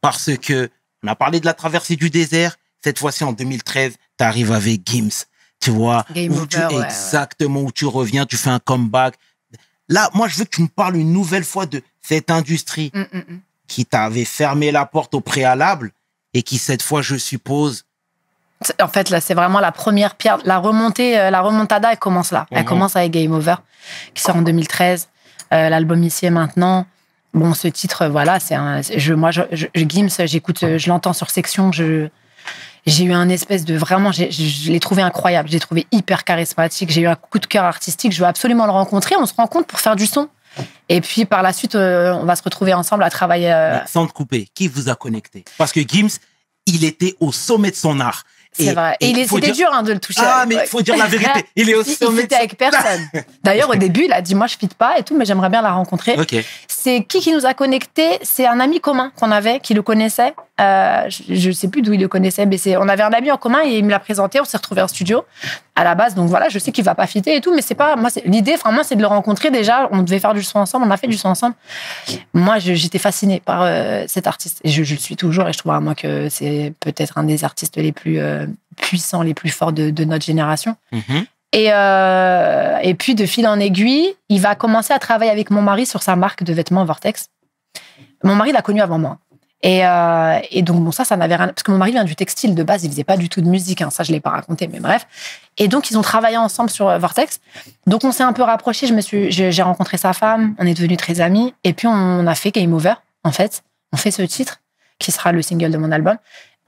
S1: Parce que on a parlé de la traversée du désert. Cette fois-ci, en 2013, tu arrives avec Gims. Tu vois, exactement, où tu reviens, tu fais un comeback. Là, moi, je veux que tu me parles une nouvelle fois de cette industrie mm, mm, mm. qui t'avait fermé la porte au préalable et qui, cette fois, je suppose,
S2: en fait, là, c'est vraiment la première pierre. La remontée, euh, la remontada, elle commence là. Elle mhm. commence avec Game Over, qui sort en 2013. Euh, l'album Ici et Maintenant. Bon, ce titre, euh, voilà, c'est un. moi, je, Gims, j'écoute, je l'entends sur section. j'ai eu un espèce de vraiment, je l'ai trouvé incroyable. J'ai trouvé hyper charismatique. J'ai eu un coup de cœur artistique. Je veux absolument le rencontrer. On se rend compte pour faire du son. Et puis par la suite, on va se retrouver ensemble à travailler.
S1: Sans te couper, qui vous a connecté Parce que Gims, il était au sommet de son art. C'est vrai. Et, c'était dur hein, de le toucher. Ah, mais il faut dire la vérité. Il est aussi... sommet. Il avec personne.
S2: D'ailleurs, au début, il a dit Moi, je fit pas et tout, mais j'aimerais bien la rencontrer. C'est qui qui nous a connectés C'est un ami commun qu'on avait, qui le connaissait euh, je ne sais plus d'où il le connaissait, mais on avait un ami en commun et il me l'a présenté. On s'est retrouvé en studio à la base. Donc voilà, je sais qu'il va pas fitter et tout, mais c'est pas moi. L'idée, vraiment c'est de le rencontrer déjà. On devait faire du son ensemble. On a fait du son ensemble. Moi, j'étais fascinée par euh, cet artiste je, le suis toujours. Et je trouve à moi que c'est peut-être un des artistes les plus euh, puissants, les plus forts de, notre génération. Mhm. et puis de fil en aiguille, il va commencer à travailler avec mon mari sur sa marque de vêtements Vortex. Mon mari l'a connu avant moi. Et, euh, et, donc, bon, ça, ça n'avait rien. Parce que mon mari vient du textile de base, il faisait pas du tout de musique, hein, ça je l'ai pas raconté, mais bref. Et donc, ils ont travaillé ensemble sur euh, Vortex. Donc, on s'est un peu rapprochés. Je me suis, j'ai rencontré sa femme, on est devenus très amis. Et puis, on a fait Game Over, en fait. On fait ce titre, qui sera le single de mon album.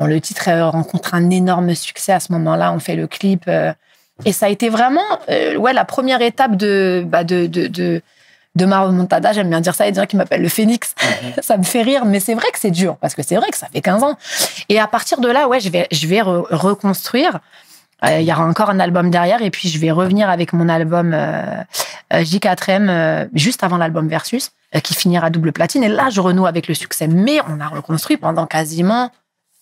S2: Bon, le titre euh, rencontre un énorme succès à ce moment-là. On fait le clip. Euh, et ça a été vraiment, ouais, la première étape de, bah, de, de, de de ma remontada. J'aime bien dire ça. et dire qu'il m'appelle qui le phénix. Mhm. ça me fait rire, mais c'est vrai que c'est dur parce que c'est vrai que ça fait 15 ans. Et à partir de là, ouais, je vais, je vais reconstruire. Euh, il y aura encore un album derrière et puis je vais revenir avec mon album euh, euh, J4M juste avant l'album Versus qui finira double platine. Et là, je renoue avec le succès. Mais on a reconstruit pendant quasiment,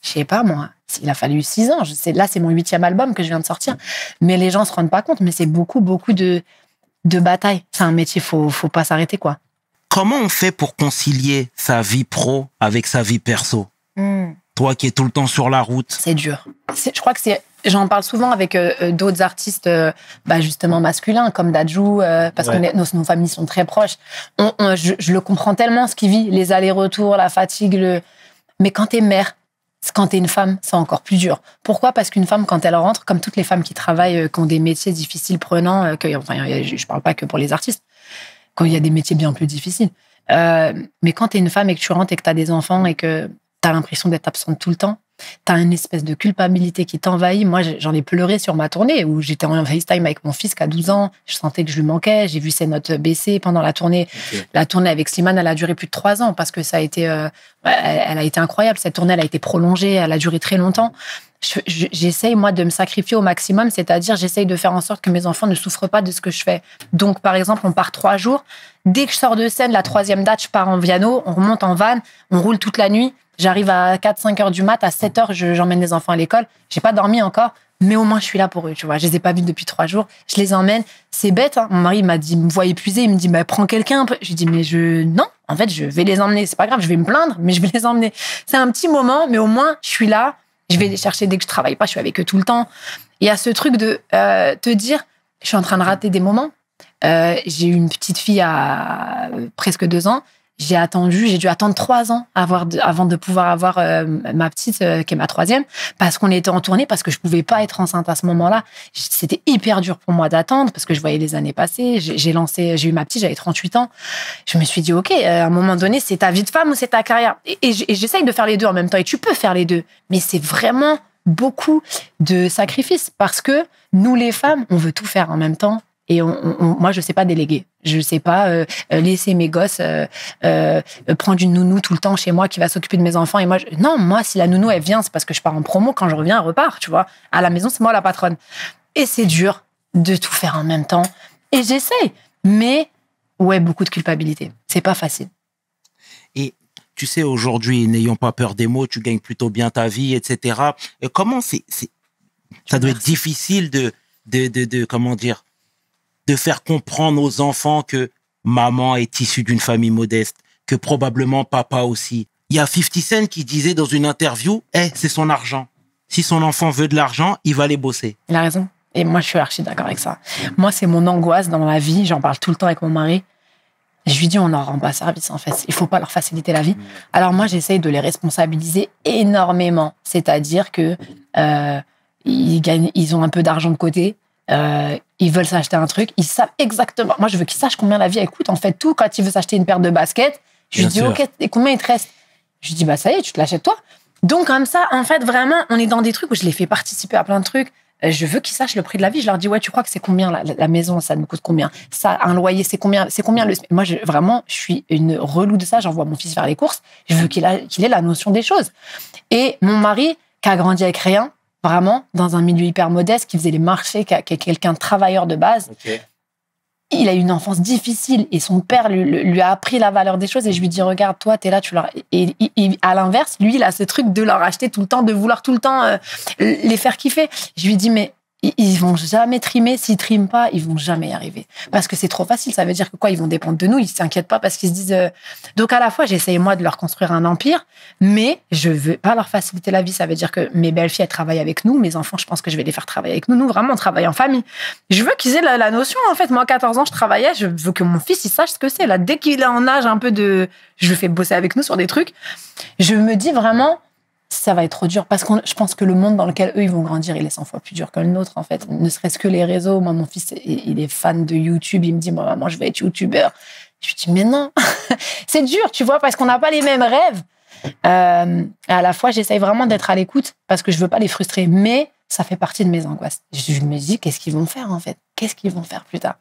S2: je sais pas moi, il a fallu six ans. là, c'est mon huitième album que je viens de sortir. Mais les gens se rendent pas compte, mais c'est beaucoup, beaucoup de, de bataille. C'est un métier, faut, faut pas s'arrêter, quoi.
S1: Comment on fait pour concilier sa vie pro avec sa vie perso hmm. Toi qui es tout le temps sur la route. C'est dur.
S2: Je crois que c'est. J'en parle souvent avec euh, euh, d'autres artistes, euh, bah, justement masculins, comme Dajou, parce que nos, familles sont très proches. je, le comprends tellement ce qu'il vit, les allers-retours, la fatigue. Mais quand tu es mère, quand tu es une femme, c'est encore plus dur. Pourquoi Parce qu'une femme, quand elle rentre, comme toutes les femmes qui travaillent, euh, qui ont des métiers difficiles, prenant, euh, enfin, je parle pas que pour les artistes, quand il y a des métiers bien plus difficiles. Euh, mais quand tu une femme et que tu rentres et que tu des enfants et que t'as l'impression d'être absente tout le temps, T'as une espèce de culpabilité qui t'envahit. Moi, j'en ai pleuré sur ma tournée où j'étais en FaceTime avec mon fils qui a 12 ans. Je sentais que je lui manquais. J'ai vu ses notes baisser pendant la tournée. La tournée avec Slimane, elle a duré plus de trois ans parce que ça a été, euh, elle a été incroyable. Cette tournée, elle a été prolongée. Elle a duré très longtemps. J'essaye, moi, de me sacrifier au maximum, c'est-à-dire j'essaye de faire en sorte que mes enfants ne souffrent pas de ce que je fais. Donc, par exemple, on part trois jours. Dès que je sors de scène, la troisième date, je pars en Viano, on remonte en van, on roule toute la nuit. J'arrive à 4-5 heures du mat, à 7 heures, j'emmène les enfants à l'école. J'ai pas dormi encore, mais au moins je suis là pour eux, tu vois. Je les ai pas vus depuis trois jours, je les emmène. C'est bête, hein. mon mari m'a dit, me voit épuisé, il me dit, bah, prends quelqu'un. Je dit, mais je, non, en fait, je vais les emmener. C'est pas grave, je vais me plaindre, mais je vais les emmener. C'est un petit moment, mais au moins je suis là. Je vais les chercher dès que je travaille pas, je suis avec eux tout le temps. Il y a ce truc de euh, te dire, je suis en train de rater des moments. Euh, j'ai une petite fille à euh, presque deux ans j'ai attendu, j'ai dû attendre trois ans avant de pouvoir avoir euh, ma petite, euh, qui est ma troisième, parce qu'on était en tournée, parce que je pouvais pas être enceinte à ce moment-là. C'était hyper dur pour moi d'attendre, parce que je voyais les années passer. J'ai lancé, j'ai eu ma petite, j'avais 38 ans. Je me suis dit, OK, euh, à un moment donné, c'est ta vie de femme ou c'est ta carrière. Et, et j'essaye de faire les deux en même temps. Et tu peux faire les deux. Mais c'est vraiment beaucoup de sacrifices parce que nous, les femmes, on veut tout faire en même temps. Et moi, je sais pas déléguer. Je sais pas euh, euh, laisser mes gosses euh, prendre une nounou tout le temps chez moi qui va s'occuper de mes enfants. Et moi, non, moi, si la nounou elle vient, c'est parce que je pars en promo. Quand je reviens, elle repart. Tu vois, à la maison, c'est moi la patronne. Et c'est dur de tout faire en même temps. Et j'essaie, mais ouais, beaucoup de culpabilité. C'est pas facile.
S1: Et tu sais, aujourd'hui, n'ayons pas peur des mots, tu gagnes plutôt bien ta vie, etc. comment c'est, ça doit être difficile de, de, de comment dire, de faire comprendre aux enfants que maman est issue d'une famille modeste, que probablement papa aussi. Il y a 50 Cent qui disait dans une interview, Eh, c'est son argent. Si son enfant veut de l'argent, il va aller bosser.
S2: Il a raison. Et moi, je suis archi d'accord avec ça. Moi, c'est mon angoisse dans la vie. J'en parle tout le temps avec mon mari. Je lui dis, on leur rend pas service, en fait. Il faut pas leur faciliter la vie. Alors, moi, j'essaye de les responsabiliser énormément. C'est-à-dire que euh, ils, gagnent, ils ont un peu d'argent de côté. Euh, ils veulent s'acheter un truc, ils savent exactement. Moi, je veux qu'ils sachent combien la vie elle coûte. En fait, tout, quand ils veulent s'acheter une paire de baskets, je lui dis, OK, et combien il te reste Je lui dis, bah, ça y est, tu te l'achètes toi. Donc, comme ça, en fait, vraiment, on est dans des trucs où je les fais participer à plein de trucs. Euh, je veux qu'ils sachent le prix de la vie. Je leur dis, ouais, tu crois que c'est combien la, maison Ça nous coûte combien Ça, un loyer, c'est combien C'est combien le. Moi, je, vraiment, je suis une relou de ça. J'envoie mon fils faire les courses. Je veux qu'il ait la notion des choses. Et mon mari, qui a grandi avec rien, vraiment dans un milieu hyper modeste qui faisait les marchés, qui quelqu'un de travailleur de base. Il a eu une enfance difficile et son père lui, a appris la valeur des choses et je lui dis regarde toi t'es là tu leur et, à l'inverse lui il a ce truc de leur acheter tout le temps de vouloir tout le temps euh, les faire kiffer je lui dis mais ils vont jamais trimer. S'ils triment pas, ils vont jamais y arriver. Parce que c'est trop facile. Ça veut dire que quoi Ils vont dépendre de nous. Ils s'inquiètent pas parce qu'ils se disent. Euh, donc à la fois, j'essaye moi de leur construire un empire, mais je veux pas leur faciliter la vie. Ça veut dire que mes belles filles elles travaillent avec nous, mes enfants, je pense que je vais les faire travailler avec nous. Nous vraiment, on travaille en famille. Je veux qu'ils aient la, notion. En fait, moi, à 14 ans, je travaillais. Je veux que mon fils il sache ce que c'est. Là, dès qu'il est en âge un peu de, je le fais bosser avec nous sur des trucs. Je me dis vraiment ça va être trop dur parce que je pense que le monde dans lequel eux ils vont grandir, il est 100 fois plus dur que le nôtre en fait. Ne serait-ce que les réseaux. Moi, mon fils, il est fan de YouTube. Il me dit, maman, je vais être youtubeur. Je lui dis, mais non, c'est dur, tu vois, parce qu'on n'a pas les mêmes rêves. Euh, à la fois, j'essaye vraiment d'être à l'écoute parce que je veux pas les frustrer, mais ça fait partie de mes angoisses. Je me dis, qu'est-ce qu'ils vont faire en fait Qu'est-ce qu'ils vont faire plus tard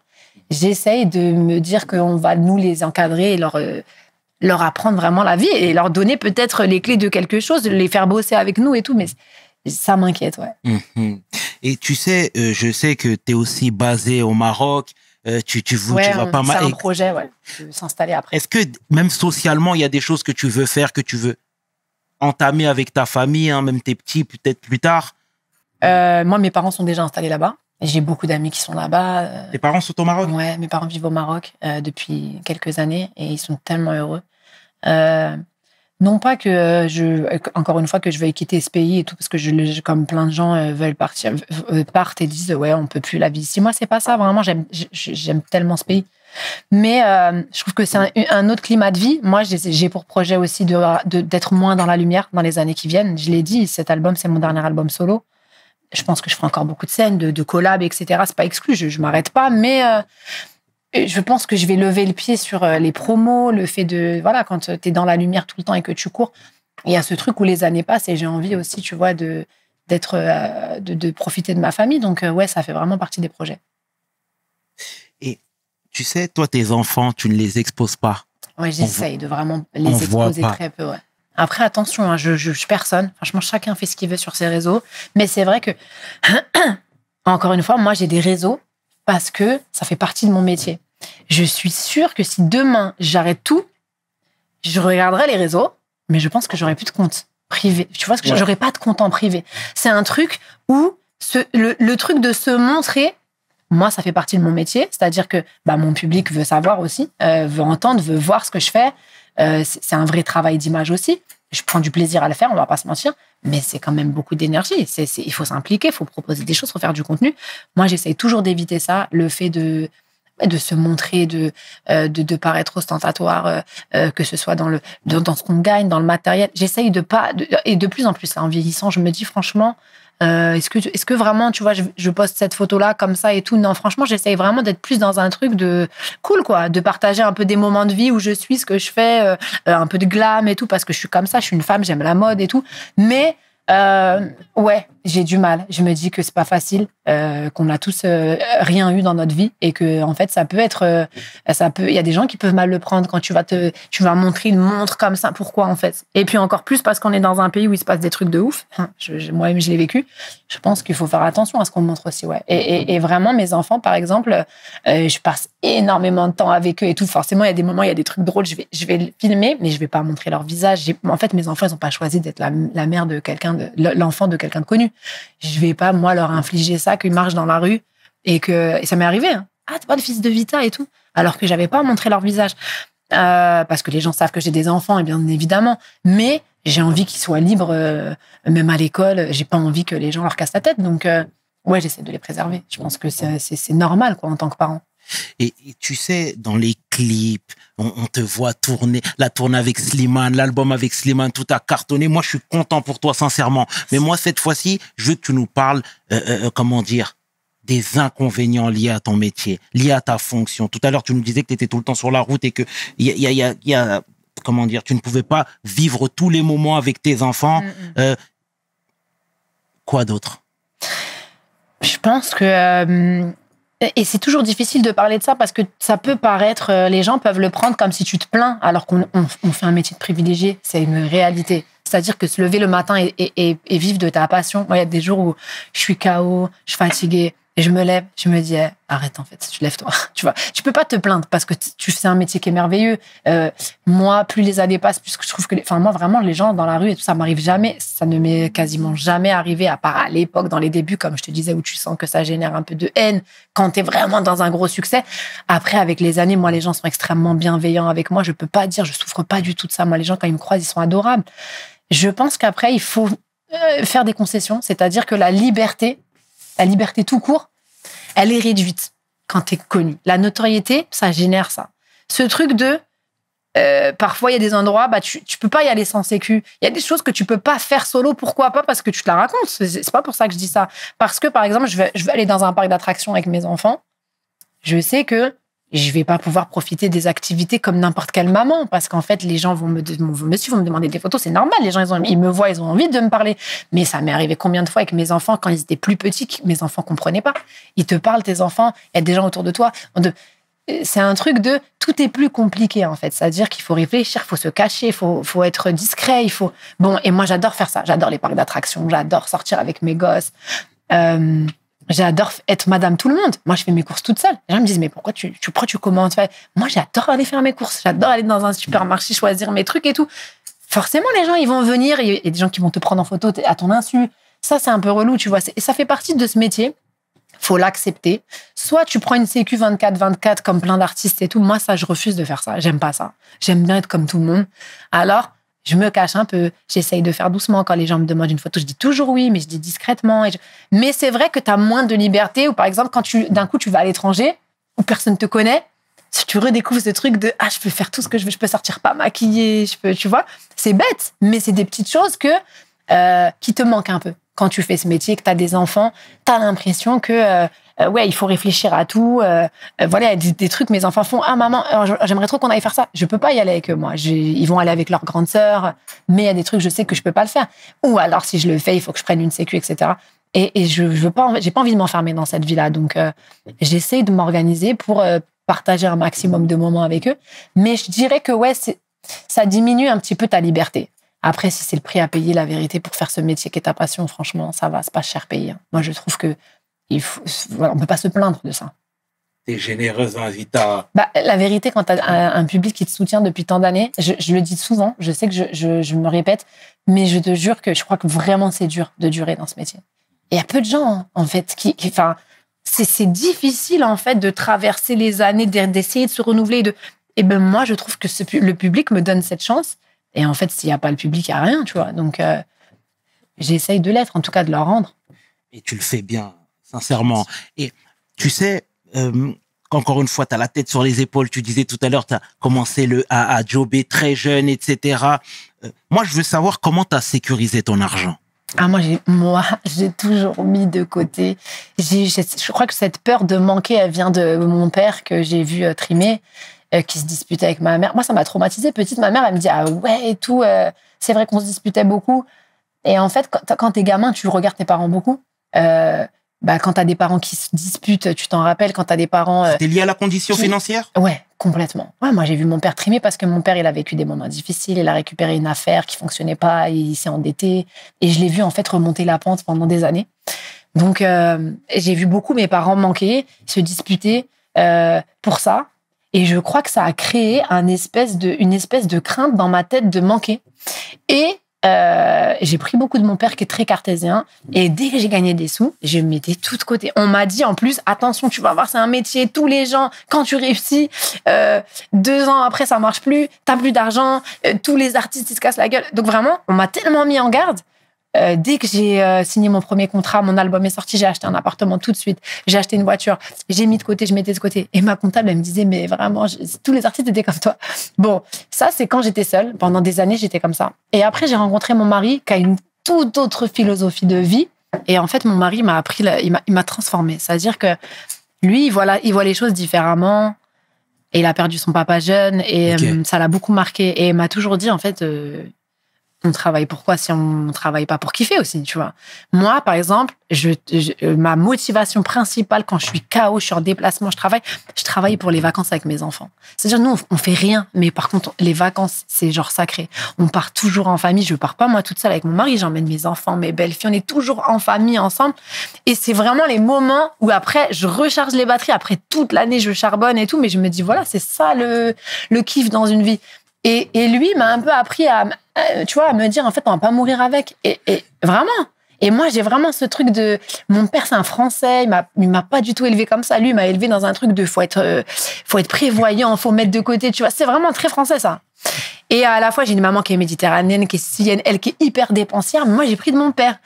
S2: J'essaye de me dire qu'on va nous les encadrer et leur euh, leur apprendre vraiment la vie et leur donner peut-être les clés de quelque chose, les faire bosser avec nous et tout. Mais ça m'inquiète,
S1: ouais. Mhm. Et tu sais, euh, je sais que tu es aussi basé au Maroc. Euh, tu, tu, ouais, vas pas mal. C'est un
S2: projet, ouais, s'installer après.
S1: Est-ce que même socialement, il y a des choses que tu veux faire, que tu veux entamer avec ta famille, hein, même tes petits, peut-être plus tard euh, Moi, mes parents sont déjà installés là-bas. J'ai beaucoup d'amis qui sont là-bas. Euh, Tes parents sont au Maroc Ouais, mes parents vivent
S2: au Maroc euh, depuis quelques années et ils sont tellement heureux. Euh, non pas que je, encore une fois, que je vais quitter ce pays et tout, parce que je, comme plein de gens veulent partir, partent et disent ouais, on peut plus la vie ici. Moi, c'est pas ça. Vraiment, j'aime, j'aime tellement ce pays. Mais je trouve que c'est un, un, autre climat de vie. Moi, j'ai pour projet aussi de, d'être moins dans la lumière dans les années qui viennent. Je l'ai dit, cet album, c'est mon dernier album solo je pense que je ferai encore beaucoup de scènes, de, collabs, etc. C'est pas exclu, je, ne m'arrête pas, mais euh, je pense que je vais lever le pied sur euh, les promos, le fait de voilà quand tu es dans la lumière tout le temps et que tu cours. Il y a ce truc où les années passent et j'ai envie aussi, tu vois, de d'être euh, de, profiter de ma famille. Donc ouais, ça fait vraiment partie des projets.
S1: Et tu sais, toi, tes enfants, tu ne les exposes pas.
S2: Ouais, j'essaye de vraiment les exposer très peu. Après, attention, hein, je juge personne. Franchement, chacun fait ce qu'il veut sur ses réseaux. Mais c'est vrai que, encore une fois, moi, j'ai des réseaux parce que ça fait partie de mon métier. Je suis sûre que si demain, j'arrête tout, je regarderai les réseaux, mais je pense que j'aurai plus de compte privé. Tu vois, ce que j'aurais pas de compte en privé. C'est un truc où ce, le, truc de se montrer, moi, ça fait partie de mon métier. C'est-à-dire que bah, mon public veut savoir aussi, euh, veut entendre, veut voir ce que je fais. Euh, c'est un vrai travail d'image aussi. Je prends du plaisir à le faire, on va pas se mentir, mais c'est quand même beaucoup d'énergie. C'est, il faut s'impliquer, il faut proposer des choses, il faut faire du contenu. Moi, j'essaye toujours d'éviter ça, le fait de de se montrer, de, euh, de, paraître ostentatoire, euh, que ce soit dans, le, dans, ce qu'on gagne, dans le matériel. J'essaye de pas... et de plus en plus, en vieillissant, je me dis franchement, euh, est-ce que est-ce que vraiment tu vois je, poste cette photo là comme ça et tout non franchement j'essaye vraiment d'être plus dans un truc de cool quoi de partager un peu des moments de vie où je suis ce que je fais euh, euh, un peu de glam et tout parce que je suis comme ça je suis une femme j'aime la mode et tout mais euh, ouais, j'ai du mal. Je me dis que c'est pas facile, euh, qu'on a tous euh, rien eu dans notre vie et que en fait ça peut être, ça peut. Il y a des gens qui peuvent mal le prendre quand tu vas te, tu vas montrer une montre comme ça. Pourquoi en fait Et puis encore plus parce qu'on est dans un pays où il se passe des trucs de ouf. Hein, Moi-même je l'ai vécu. Je pense qu'il faut faire attention à ce qu'on montre aussi, ouais. Et, vraiment mes enfants par exemple, je passe énormément de temps avec eux et tout. Forcément il y a des moments il y a des trucs drôles. Je vais, je vais filmer mais je vais pas montrer leur visage. En fait mes enfants ils ont pas choisi d'être la mère de quelqu'un l'enfant de quelqu'un de connu. Je vais pas, moi, leur infliger ça, qu'ils marchent dans la rue et que et ça m'est arrivé. Hein. Ah, t'es pas le fils de Vita et tout. Alors que j'avais pas montré leur visage. Euh, parce que les gens savent que j'ai des enfants, et bien évidemment. Mais j'ai envie qu'ils soient libres, euh, même à l'école. J'ai pas envie que les gens leur cassent la tête. Donc, euh, ouais, j'essaie de les préserver. Je pense que c'est normal, quoi, en tant que parent.
S1: Et, tu sais, dans les clips, on, te voit tourner, la tournée avec Slimane, l'album avec Slimane, tout a cartonné. Moi, je suis content pour toi, sincèrement. Mais moi, cette fois-ci, je veux que tu nous parles, euh, euh, euh, comment dire, des inconvénients liés à ton métier, liés à ta fonction. Tout à l'heure, tu nous disais que tu étais tout le temps sur la route et que a, a, comment dire, tu ne pouvais pas vivre tous les moments avec tes enfants. Mm, mm. quoi d'autre Je
S2: pense que et c'est toujours difficile de parler de ça parce que ça peut paraître, euh, les gens peuvent le prendre comme si tu te plains alors qu'on fait un métier de privilégié, c'est une réalité. C'est-à-dire que se lever le matin et, vivre de ta passion. Moi, il y a des jours où je suis KO, je suis fatiguée, et je me lève, je me dis, eh, arrête en fait, tu lèves-toi. tu vois, tu peux pas te plaindre parce que tu fais un métier qui est merveilleux. Euh, moi, plus les années passent, plus je trouve que, les... enfin moi vraiment, les gens dans la rue et tout ça m'arrive jamais. Ça ne m'est quasiment jamais arrivé à part à l'époque, dans les débuts, comme je te disais, où tu sens que ça génère un peu de haine quand tu es vraiment dans un gros succès. Après, avec les années, moi, les gens sont extrêmement bienveillants avec moi. Je peux pas dire, je souffre pas du tout de ça. Moi, les gens quand ils me croisent, ils sont adorables. Je pense qu'après, il faut euh, faire des concessions, c'est-à-dire que la liberté la liberté tout court, elle est réduite quand tu es connu. La notoriété, ça génère ça. Ce truc de euh, parfois, il y a des endroits, bah, tu, ne peux pas y aller sans sécu. Il y a des choses que tu peux pas faire solo. Pourquoi pas Parce que tu te la racontes. C'est pas pour ça que je dis ça. Parce que, par exemple, je vais, aller dans un parc d'attractions avec mes enfants. Je sais que je vais pas pouvoir profiter des activités comme n'importe quelle maman parce qu'en fait les gens vont me, vont me suivre, vont me demander des photos, c'est normal, les gens ils, ont, ils, me voient, ils ont envie de me parler. Mais ça m'est arrivé combien de fois avec mes enfants quand ils étaient plus petits, que mes enfants comprenaient pas. Ils te parlent tes enfants, il y a des gens autour de toi. c'est un truc de tout est plus compliqué en fait, c'est-à-dire qu'il faut réfléchir, faut se cacher, faut faut être discret, il faut bon et moi j'adore faire ça, j'adore les parcs d'attractions, j'adore sortir avec mes gosses. Euh, J'adore être madame tout le monde. Moi, je fais mes courses toute seule. Les gens me disent, mais pourquoi tu, tu, tu commandes Moi, j'adore aller faire mes courses. J'adore aller dans un supermarché, choisir mes trucs et tout. Forcément, les gens, ils vont venir. Il y a des gens qui vont te prendre en photo à ton insu. Ça, c'est un peu relou, tu vois. Et ça fait partie de ce métier. Faut l'accepter. Soit tu prends une CQ 24-24 comme plein d'artistes et tout. Moi, ça, je refuse de faire ça. J'aime pas ça. J'aime bien être comme tout le monde. Alors, je me cache un peu, j'essaye de faire doucement. Quand les gens me demandent une photo, je dis toujours oui, mais je dis discrètement. Et Mais c'est vrai que tu as moins de liberté, ou par exemple, quand tu d'un coup tu vas à l'étranger, où personne te connaît, si tu redécouvres ce truc de ah je peux faire tout ce que je veux, je peux sortir pas maquillée, je peux, tu vois, c'est bête, mais c'est des petites choses que euh, qui te manquent un peu. Quand tu fais ce métier, que tu as des enfants, tu as l'impression que euh, euh, ouais, il faut réfléchir à tout. Euh, euh, voilà, des, des, trucs, mes enfants font, ah maman, j'aimerais trop qu'on aille faire ça. Je peux pas y aller avec eux, moi. Ils vont aller avec leur grande sœur, mais il y a des trucs, je sais que je peux pas le faire. Ou alors, si je le fais, il faut que je prenne une sécu, etc. Et, je, je veux pas, j'ai pas envie de m'enfermer dans cette vie-là. Donc, j'essaie de m'organiser pour partager un maximum de moments avec eux. Mais je dirais que, ouais, ça diminue un petit peu ta liberté. Après, si c'est le prix à payer, la vérité, pour faire ce métier qui est ta passion, franchement, ça va, c'est pas cher payé. Hein. Moi, je trouve que on ne peut pas se plaindre de ça.
S1: T'es généreuse dans la
S2: bah, La vérité, quand tu as un, public qui te soutient depuis tant d'années, je, le dis souvent, je sais que je, me répète, mais je te jure que je crois que vraiment c'est dur de durer dans ce métier. il y a peu de gens, hein, en fait, qui. Enfin, c'est difficile, en fait, de traverser les années, d'essayer de se renouveler. De... Et ben moi, je trouve que le public me donne cette chance. Et en fait, s'il n'y a pas le public, il n'y a rien, tu vois. Donc, euh, j'essaye de l'être, en tout cas, de leur rendre.
S1: Et tu le fais bien sincèrement. Et tu sais, euh, qu'encore encore une fois, tu as la tête sur les épaules. Tu disais tout à l'heure, tu as commencé le, à, à jobber très jeune, etc. Euh, moi, je veux savoir comment tu as sécurisé ton argent.
S2: Ah, moi, j'ai, moi, j'ai toujours mis de côté. je crois que cette peur de manquer, elle vient de mon père que j'ai vu euh, trimer, qui se disputait avec ma mère. Moi, ça m'a traumatisé. Petite, ma mère, elle me dit Ah ouais, et tout. c'est vrai qu'on se disputait beaucoup. Et en fait, quand, quand t'es gamin, tu regardes tes parents beaucoup bah, quand tu as des parents qui se disputent, tu t'en rappelles, quand tu as des parents. Euh, C'était lié
S1: à la condition financière
S2: Ouais, complètement. Ouais, moi, j'ai vu mon père trimer parce que mon père, il a vécu des moments difficiles, il a récupéré une affaire qui fonctionnait pas, il s'est endetté. Et je l'ai vu, en fait, remonter la pente pendant des années. Donc, euh, j'ai vu beaucoup mes parents manquer, se disputer euh, pour ça. Et je crois que ça a créé un espèce de, une espèce de crainte dans ma tête de manquer. Et euh, j'ai pris beaucoup de mon père qui est très cartésien. Et dès que j'ai gagné des sous, je me mettais tout de côté. On m'a dit en plus, attention, tu vas voir, c'est un métier. Tous les gens, quand tu réussis, euh, deux ans après, ça marche plus, t'as plus d'argent, euh, tous les artistes, ils se cassent la gueule. Donc vraiment, on m'a tellement mis en garde euh, dès que j'ai euh, signé mon premier contrat, mon album est sorti, j'ai acheté un appartement tout de suite, j'ai acheté une voiture, j'ai mis de côté, je mettais de côté. Et ma comptable, elle me disait, mais vraiment, tous les artistes étaient comme toi. Bon, ça, c'est quand j'étais seule. Pendant des années, j'étais comme ça. Et après, j'ai rencontré mon mari qui a une toute autre philosophie de vie. Et en fait, mon mari m'a appris, il m'a transformée. C'est-à-dire que lui, voilà, il voit les choses différemment. Et il a perdu son papa jeune et euh, ça l'a beaucoup marqué. Et il m'a toujours dit, en fait, on travaille pourquoi si on travaille pas pour kiffer aussi, tu vois. Moi, par exemple, je, ma motivation principale quand je suis chaos je suis en déplacement, je travaille, je travaille pour les vacances avec mes enfants. C'est-à-dire, nous, on, fait rien, mais par contre, les vacances, c'est genre sacré. On part toujours en famille. Je pars pas moi toute seule avec mon mari, j'emmène mes enfants, mes belles filles. On est toujours en famille ensemble. Et c'est vraiment les moments où après, je recharge les batteries. Après toute l'année, je charbonne et tout, mais je me dis, voilà, c'est ça le, le kiff dans une vie. Et, et lui m'a un peu appris à, tu vois, à me dire, en fait, on va pas mourir avec. Et, vraiment. Et moi, j'ai vraiment ce truc de. Mon père, c'est un Français. Il m'a pas du tout élevé comme ça. Lui, il m'a élevé dans un truc de faut être, euh, faut être prévoyant, faut mettre de côté. Tu vois, c'est vraiment très français ça. Et à la fois, j'ai une maman qui est méditerranéenne, qui est sicilienne, elle qui est hyper dépensière. moi, j'ai pris de mon père.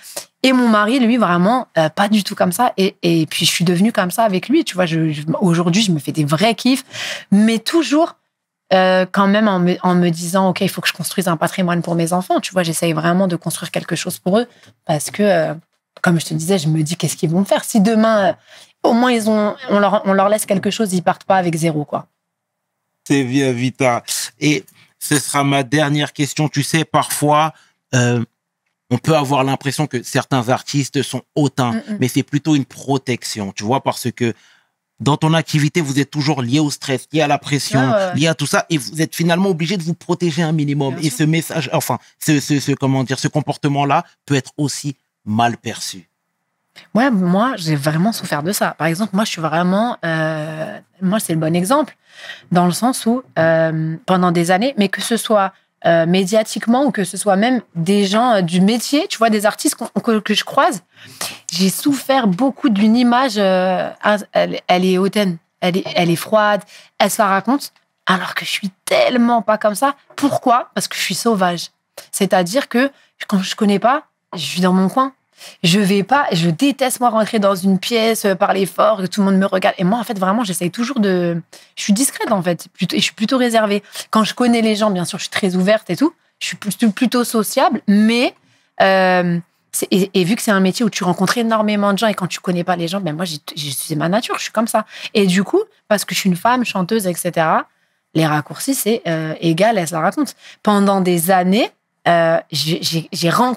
S2: Et mon mari, lui, vraiment, euh, pas du tout comme ça. Et, et, puis, je suis devenue comme ça avec lui. Tu vois, aujourd'hui, je me fais des vrais kiffs, mais toujours euh, quand même en me, disant, OK, il faut que je construise un patrimoine pour mes enfants. Tu vois, j'essaye vraiment de construire quelque chose pour eux parce que, euh, comme je te disais, je me dis, qu'est-ce qu'ils vont faire si demain, euh, au moins, ils ont, on, leur, laisse quelque chose, ils partent pas avec zéro, quoi.
S1: C'est bien, Vita. Et ce sera ma dernière question. Tu sais, parfois, on peut avoir l'impression que certains artistes sont hautains, mm, mm. mais c'est plutôt une protection, tu vois, parce que dans ton activité, vous êtes toujours lié au stress, lié à la pression, ah lié à tout ça, et vous êtes finalement obligé de vous protéger un minimum. et ce message, enfin, ce, ce, comment dire, ce comportement-là peut être aussi mal perçu.
S2: Ouais, moi, j'ai vraiment souffert de ça. Par exemple, moi, je suis vraiment, euh, moi, c'est le bon exemple, dans le sens où euh, pendant des années, mais que ce soit euh, médiatiquement ou que ce soit même des gens euh, du métier, tu vois, des artistes que, je croise, j'ai souffert beaucoup d'une image, euh, elle, est hautaine, elle est, elle est froide, elle se la raconte, alors que je suis tellement pas comme ça. Pourquoi Parce que je suis sauvage. C'est-à-dire que quand je connais pas, je suis dans mon coin. Je vais pas, je déteste moi rentrer dans une pièce, euh, parler fort, que tout le monde me regarde. Et moi, en fait, vraiment, j'essaye toujours de. Je suis discrète, en fait. Et je suis plutôt réservée. Quand je connais les gens, bien sûr, je suis très ouverte et tout. Je suis plutôt sociable, mais. Euh, et, vu que c'est un métier où tu rencontres énormément de gens et quand tu connais pas les gens, ben moi, c'est ma nature, je suis comme ça. Et du coup, parce que je suis une femme, chanteuse, etc., les raccourcis, c'est euh, égal, elle se la raconte. Pendant des années, euh,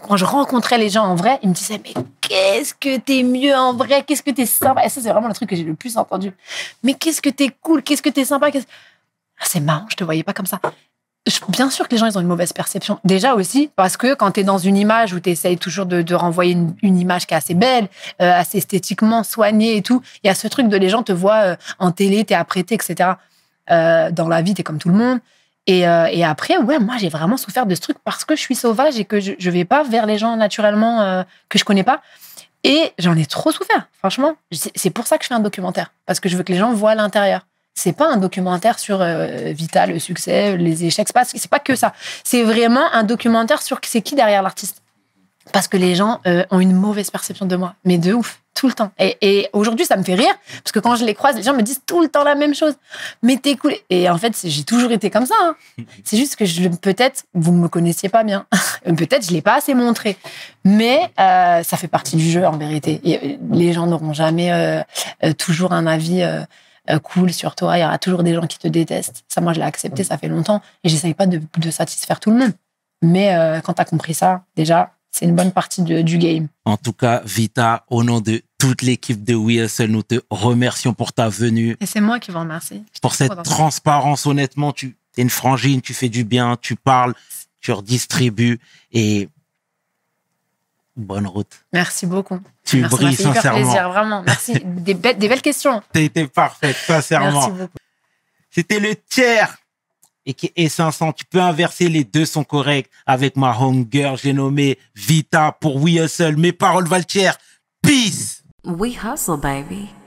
S2: quand je rencontrais les gens en vrai, ils me disaient Mais qu'est-ce que t'es mieux en vrai Qu'est-ce que t'es sympa Et ça, c'est vraiment le truc que j'ai le plus entendu. Mais qu'est-ce que t'es cool Qu'est-ce que t'es sympa ah, C'est marrant, je te voyais pas comme ça. Bien sûr que les gens, ils ont une mauvaise perception. Déjà aussi, parce que quand t'es dans une image où tu toujours de, renvoyer une, image qui est assez belle, euh, assez esthétiquement soignée et tout, il y a ce truc de les gens te voient euh, en télé, t'es apprêté, etc. dans la vie, t'es comme tout le monde. Euh, et, après, ouais, moi, j'ai vraiment souffert de ce truc parce que je suis sauvage et que je ne vais pas vers les gens naturellement euh, que je connais pas. Et j'en ai trop souffert, franchement. C'est pour ça que je fais un documentaire, parce que je veux que les gens voient l'intérieur. C'est pas un documentaire sur euh, Vital, le succès, les échecs, c'est n'est pas que ça. C'est vraiment un documentaire sur c'est qui derrière l'artiste. Parce que les gens ont une mauvaise perception de moi, mais de ouf tout le temps. Et, aujourd'hui, ça me fait rire, parce que quand je les croise, les gens me disent tout le temps la même chose. Mais t'es cool. Et en fait, j'ai toujours été comme ça. Hein. C'est juste que peut-être, vous ne me connaissiez pas bien. peut-être, je l'ai pas assez montré. Mais euh, ça fait partie du jeu, en vérité. Euh, les gens n'auront jamais euh, toujours un avis cool sur toi. Il y aura toujours des gens qui te détestent. Ça, moi, je l'ai accepté, ça fait longtemps. Et j'essaye pas de, de satisfaire tout le monde. Mais quand tu as compris ça, déjà, c'est une bonne partie de, du game.
S1: En tout cas, Vita, au nom de toute l'équipe de WSL, nous te remercions pour ta venue. Et
S2: c'est moi qui vous remercie. pour cette
S1: transparence, honnêtement, tu es une frangine, tu fais du bien, tu parles, tu redistribues et bonne route.
S2: Merci beaucoup. Tu brilles sincèrement. Ça fait plaisir, vraiment. Merci. des, belles, des belles questions.
S1: C'était été parfaite, sincèrement. Merci beaucoup. C'était le tiers et qui est 500. Tu peux inverser, les deux sont corrects. Avec ma hunger, j'ai nommé Vita pour We Hustle. Mes paroles valent Peace! We hustle, baby.